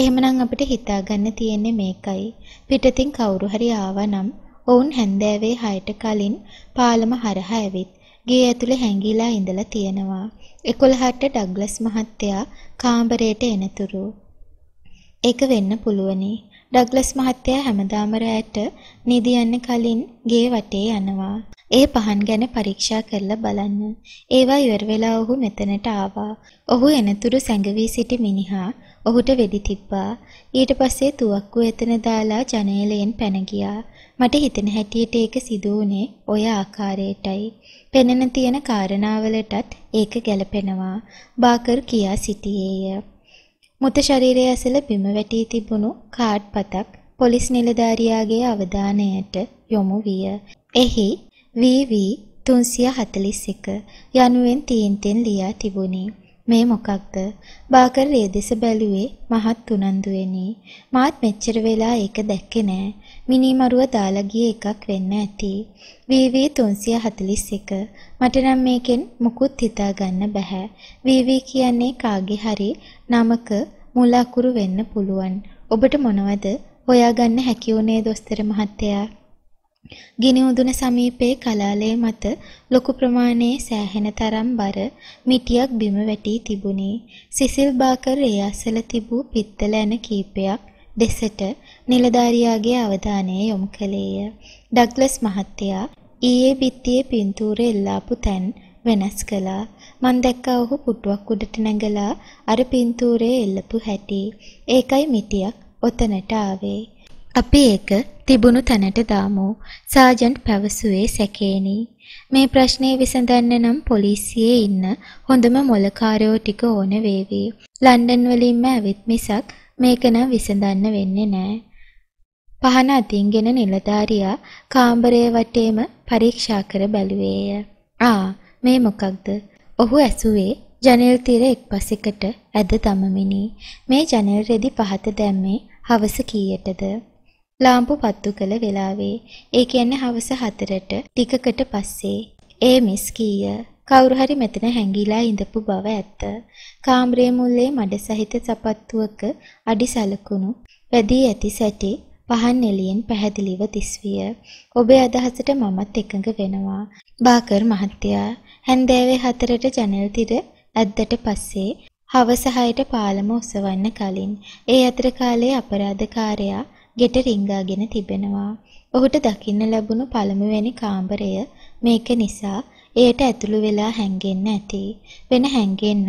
එහෙමනම් අපිට හිතාගන්න තියෙන්නේ මේකයි. පිටතින් කවුරු හරි ආවනම් ඔවුන් හැන්දෑවේ 6ට කලින් පාලම හරහා ඇවිත් ගේ ඇතුලේ හැංගිලා ඉඳලා තියෙනවා. 11ට ඩග්ලස් මහත්තයා කාමරයට එනතුරු. ඒක වෙන්න පුළුවනි. ඩග්ලස් මහත්තයා හැමදාම රැට නිදි යන්න කලින් ගේ වටේ යනවා. ඒ පහන් ගැන පරීක්ෂා කරලා බලන්න. ඒවා ඉවර වෙලා ඔහු මෙතනට ආවා. ඔහු එනතුරු සැඟවී සිටි මිනිහා ඔහුට වෙඩි තිබ්බා. ඊට පස්සේ තුවක්කුව එතන දාලා ජනේලයෙන් පැන ගියා. මට හිතෙන හැටියට ඒක සිදු වුණේ ওই ආකාරයටයි. පෙනෙන තියෙන කාරණාවලටත් ඒක ගැලපෙනවා. බාකර් කියා සිටියේය. මුත ශරීරය ඇසල බිම වැටී තිබුණු කාඩ් පතක් පොලිස් නිලධාරියාගේ අවධානයට යොමු විය. එහි VV 341 යනුවෙන් තීන්තෙන් ලියා තිබුණි. මේ මොකක්ද? බාකර් ඒ දෙස බැලුවේ මහත් උනන්දුවෙනි. මාත් මෙච්චර වෙලා ඒක දැක්කේ නෑ. මිනිමරුව දාලා ගිය එකක් වෙන්න ඇති. VV 341. මට නම් මේකෙන් මුකුත් හිතා ගන්න බෑ. VV කියන්නේ කාගේ හරි නමක මුල අකුරු වෙන්න පුළුවන්. ඔබට මොනවද හොයාගන්න හැකි උනේ දොස්තර මහත්තයා? ගිනි උදුන සමීපයේ කලාලය මත ලොකු ප්‍රමාණයේ සෑහෙන තරම් බර මිටියක් බිම වැටී තිබුණි. සිසිල් බාකර් ඒ අසල තිබූ පිත්තල ඇන කීපයක් දෙසට නිලධාරියාගේ අවධානය යොමු කළේය. ඩග්ලස් මහත්තයා ඊයේ බිත්තියේ පින්තූර එල්ලාපු තැන් වෙනස් කළා. මං දැක්කා ඔහු පුටුවක් උඩට නැගලා අර පින්තූරේ එල්ලපු හැටි. ඒකයි මිටියක් ඔතනට ආවේ. අපි ඒක තිබුණු තැනට දාමු. සාජන්ට් පැවසුවේ සැකේනි. මේ ප්‍රශ්නේ විසඳන්න නම් පොලිසියේ ඉන්න හොඳම මොලකාරයෝ ටික ඕන වේවි. ලන්ඩන් වලින්ම ඇවිත් මිසක් මේක නම් විසඳන්න වෙන්නේ නෑ. පහන අතින්ගෙන නිලධාරියා කාමරයේ වටේම පරීක්ෂා කර බැලුවේය. ආ මේ මොකක්ද? ඔහු ඇසුවේ ජනෙල් තිර එක්පසෙකට ඇද තමමිනි. මේ ජනෙල් රෙදි පහත දැම්මේ හවස කීයටද? ලාම්පු පත්තු කළ වෙලාවේ ඒ කියන්නේ හවස 4ට ටිකකට පස්සේ ඒ මිස් කීය කවුරු හරි මෙතන හැංගිලා ඉඳපු බව ඇත්ත කාමරයේ මුල්ලේ මඩ සහිත සපත්තුවක අඩි සලකුණු වැදී ඇති සැටි පහන් එළියෙන් පැහැදිලිව දිස්විය ඔබේ අදහසට මමත් එකඟ වෙනවා බාකර් මහත්තයා හැන්දෑවේ 4ට ජනෙල් තිර ඇද්දට පස්සේ හවස හයට පාලම ඔසවන්න කලින් ඒ අතර කාලයේ අපරාධකාරයා ගෙට රිංගාගෙන තිබෙනවා. ඔහුට දකින්න ලැබුණු පළමුවැනි කාමරය මේක නිසා එයට ඇතුළු වෙලා හැංගෙන්න ඇති. වෙන හැංගෙන්න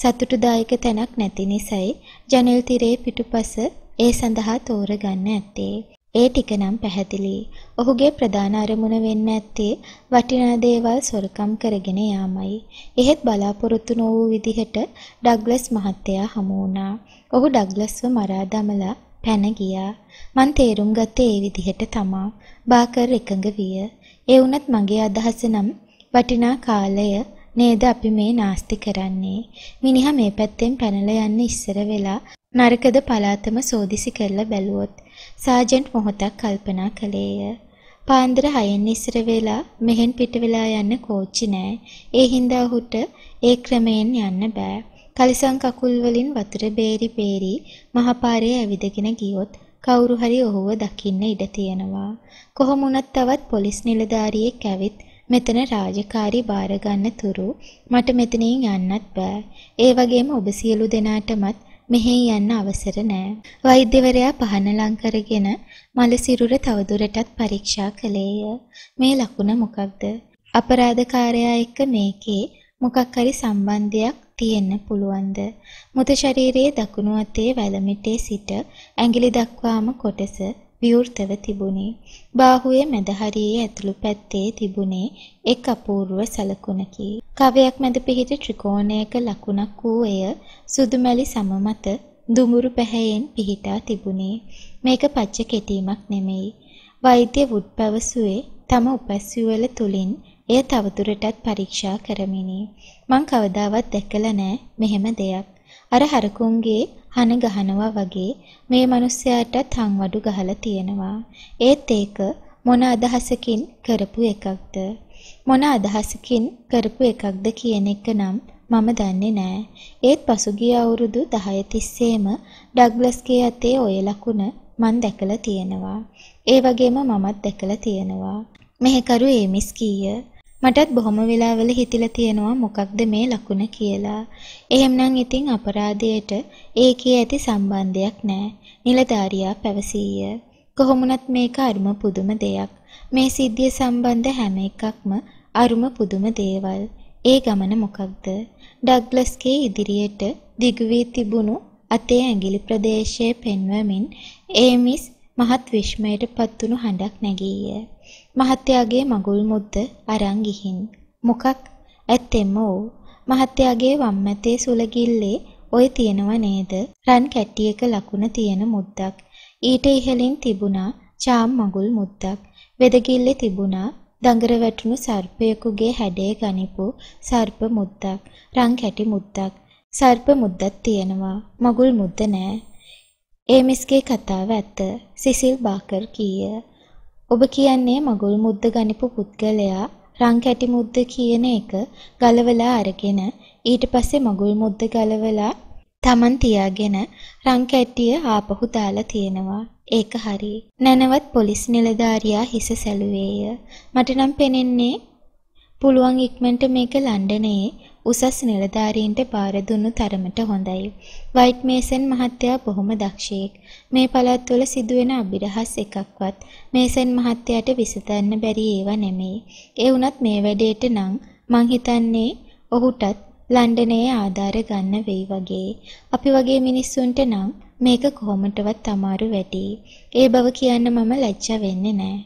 සතුටුදායක තැනක් නැති නිසයි ජනෙල් තිරේ පිටුපස ඒ සඳහා තෝරගන්න ඇත්තේ. ඒ ටික නම් පැහැදිලි. ඔහුගේ ප්‍රධාන අරමුණ වෙන්න ඇත්තේ වටිනා දේවල් සොරකම් කරගෙන යාමයි. එහෙත් බලාපොරොත්තු නොවූ විදිහට ඩග්ලස් මහත්තයා හමු වුණා. ඔහු ඩග්ලස්ව මරා දමලා පැන ගියා. මං තේරුම් ගත්තේ ඒ විදිහට තමා. බාකර් එකඟ විය. ඒ වුණත් මගේ අදහස නම් වටිනා කාලය නේද අපි මේ නාස්ති කරන්නේ. මිනිහා මේ පැත්තෙන් පැනලා යන්න ඉස්සර වෙලා නරකද පලාතම සෝදිසි කරලා බැලුවොත් සාජන්ට් මොහොතක් කල්පනා කළේය. පාන්දර 6න් ඉස්සර වෙලා මෙහෙන් පිට වෙලා යන්න කෝච්චි නෑ. ඒ හින්දා ඔහුට ඒ ක්‍රමයෙන් යන්න බෑ. තලිසන් කකුල් වලින් වතුර බේරි බේරි මහපාරේ ඇවිදගෙන ගියොත් කවුරු හරි ඔහුව දකින්න ඉඩ තියෙනවා. කොහොම වුණත් තවත් පොලිස් නිලධාරියෙක් ඇවිත් මෙතන රාජකාරී බාර ගන්න තුරු මට මෙතනින් යන්නත් බෑ. ඒ වගේම ඔබ සියලු දෙනාටමත් මෙහෙන් යන්න අවසර නෑ. වෛද්‍යවරයා පහන ලං කරගෙන මල සිරුර තවදුරටත් පරීක්ෂා කළේය. මේ ලකුණ මොකක්ද? අපරාධකාරයා එක්ක මේකේ මොකක් හරි සම්බන්ධයක් තියෙන්න පුළුවන්ද? මුත ශරීරයේ දකුණු අතේ වැලමිටේ සිට ඇඟිලි දක්වාම කොටස විවෘතව තිබුණේ. බාහුවේ මැද හරියේ ඇතුළු පැත්තේ තිබුණේ එක් අපූර්ව සලකුණකි. කවයක් මැද පිහිටි ත්‍රිකෝණයක ලකුණක් වූ එය සුදු මැලි සම මත දුඹුරු පැහැයෙන් පිහිටා තිබුණේ. මේක පච්ච කෙටීමක් නෙමෙයි. වෛද්‍ය වුඩ් පැවසුවේ තම උපැස්සියවල තුලින් එය තවදුරටත් පරීක්ෂා කරමිනි. මං කවදාවත් දැකලා නෑ මෙහෙම දෙයක්. අර හරකුන්ගේ හන ගහනවා වගේ මේ මිනිස්යාටත් හංවඩු ගහලා තියෙනවා. ඒත් ඒක මොන අදහසකින් කරපු එකක්ද? මොන අදහසකින් කරපු එකක්ද කියන එක නම් මම දන්නේ නෑ. ඒත් පසුගිය අවුරුදු 10 තිස්සේම ඩග්ලස්ගේ අතේ ඔය ලකුණ මං දැකලා තියෙනවා. ඒ වගේම මමත් දැකලා තියෙනවා. මෙහෙකරු ඒමිස් කීය මටත් බොහොම වෙලාවල හිතිලා තියෙනවා මොකක්ද මේ ලකුණ කියලා. එහෙමනම් ඉතින් අපරාධයට ඒකේ ඇති සම්බන්ධයක් නැහැ. නිලධාරියා පැවසීය. කොහොමුණත් මේක අරුම පුදුම දෙයක්. මේ සිද්ධිය සම්බන්ධ හැම එකක්ම අරුම පුදුම දේවල්. ඒ ගමන මොකක්ද? ඩග්ලස්ගේ ඉදිරියට දිගු තිබුණු අතේ ඇඟිලි ප්‍රදේශයේ පෙන්වමින් ඒමිස් මහත් විශ්මයට පත්තුණු හඬක් නැගීය. මහත්තයාගේ මගුල් මුද්ද අරන් ගිහින් මොකක් ඇත්තෙම ඔව් මහත්තයාගේ වම්මැතේ සුලගිල්ලේ ඔය තියෙනව නේද රන් කැට්ටියක ලකුණ තියෙන මුද්දක් ඊට ඉහළින් තිබුණා චාම් මගුල් මුද්දක් වෙදගිල්ලේ තිබුණා දඟර වැටුණු සර්පයෙකුගේ හැඩය ගනිපු සර්ප මුද්දක් රන් කැටි මුද්දක් සර්ප මුද්දක් තියෙනවා මගුල් මුද්ද නෑ ඒ මිස්ගේ කතාව ඇත්ත සිසිල් බාකර් කීය ඔබ කියන්නේ මගුල් මුද්ද ගනිපු පුද්ගලයා රං කැටි මුද්ද කියන එක ගලවලා අරගෙන ඊට පස්සේ මගුල් මුද්ද ගලවලා Taman තියාගෙන රං කැටිය ආපහු දාලා තියෙනවා. ඒක හරි. නැනවත් පොලිස් නිලධාරියා හිස සැලුවේය. මට නම් පෙනෙන්නේ පුළුවන් ඉක්මනට මේක ලන්ඩනයේ උසස් නිලධාරීන්ට බාර දුන්නු තරමට හොඳයි. වයිට් මේසන් මහත්තයා බොහොම දක්ෂයෙක්. මේ පළාත්වල සිදුවෙන අභිරහස් එකක්වත් මේසන් මහත්තයාට විසඳන්න බැරි ඒවා නෙමෙයි. ඒ වුණත් මේ වැඩේට නම් මං හිතන්නේ ඔහුටත් ලන්ඩනයේ ආධාර ගන්න වෙයි වගේ. අපි වගේ මිනිස්සුන්ට නම් මේක කොහොමටවත් අමාරු වැඩේ. ඒ බව කියන්න මම ලැජ්ජා වෙන්නේ නෑ.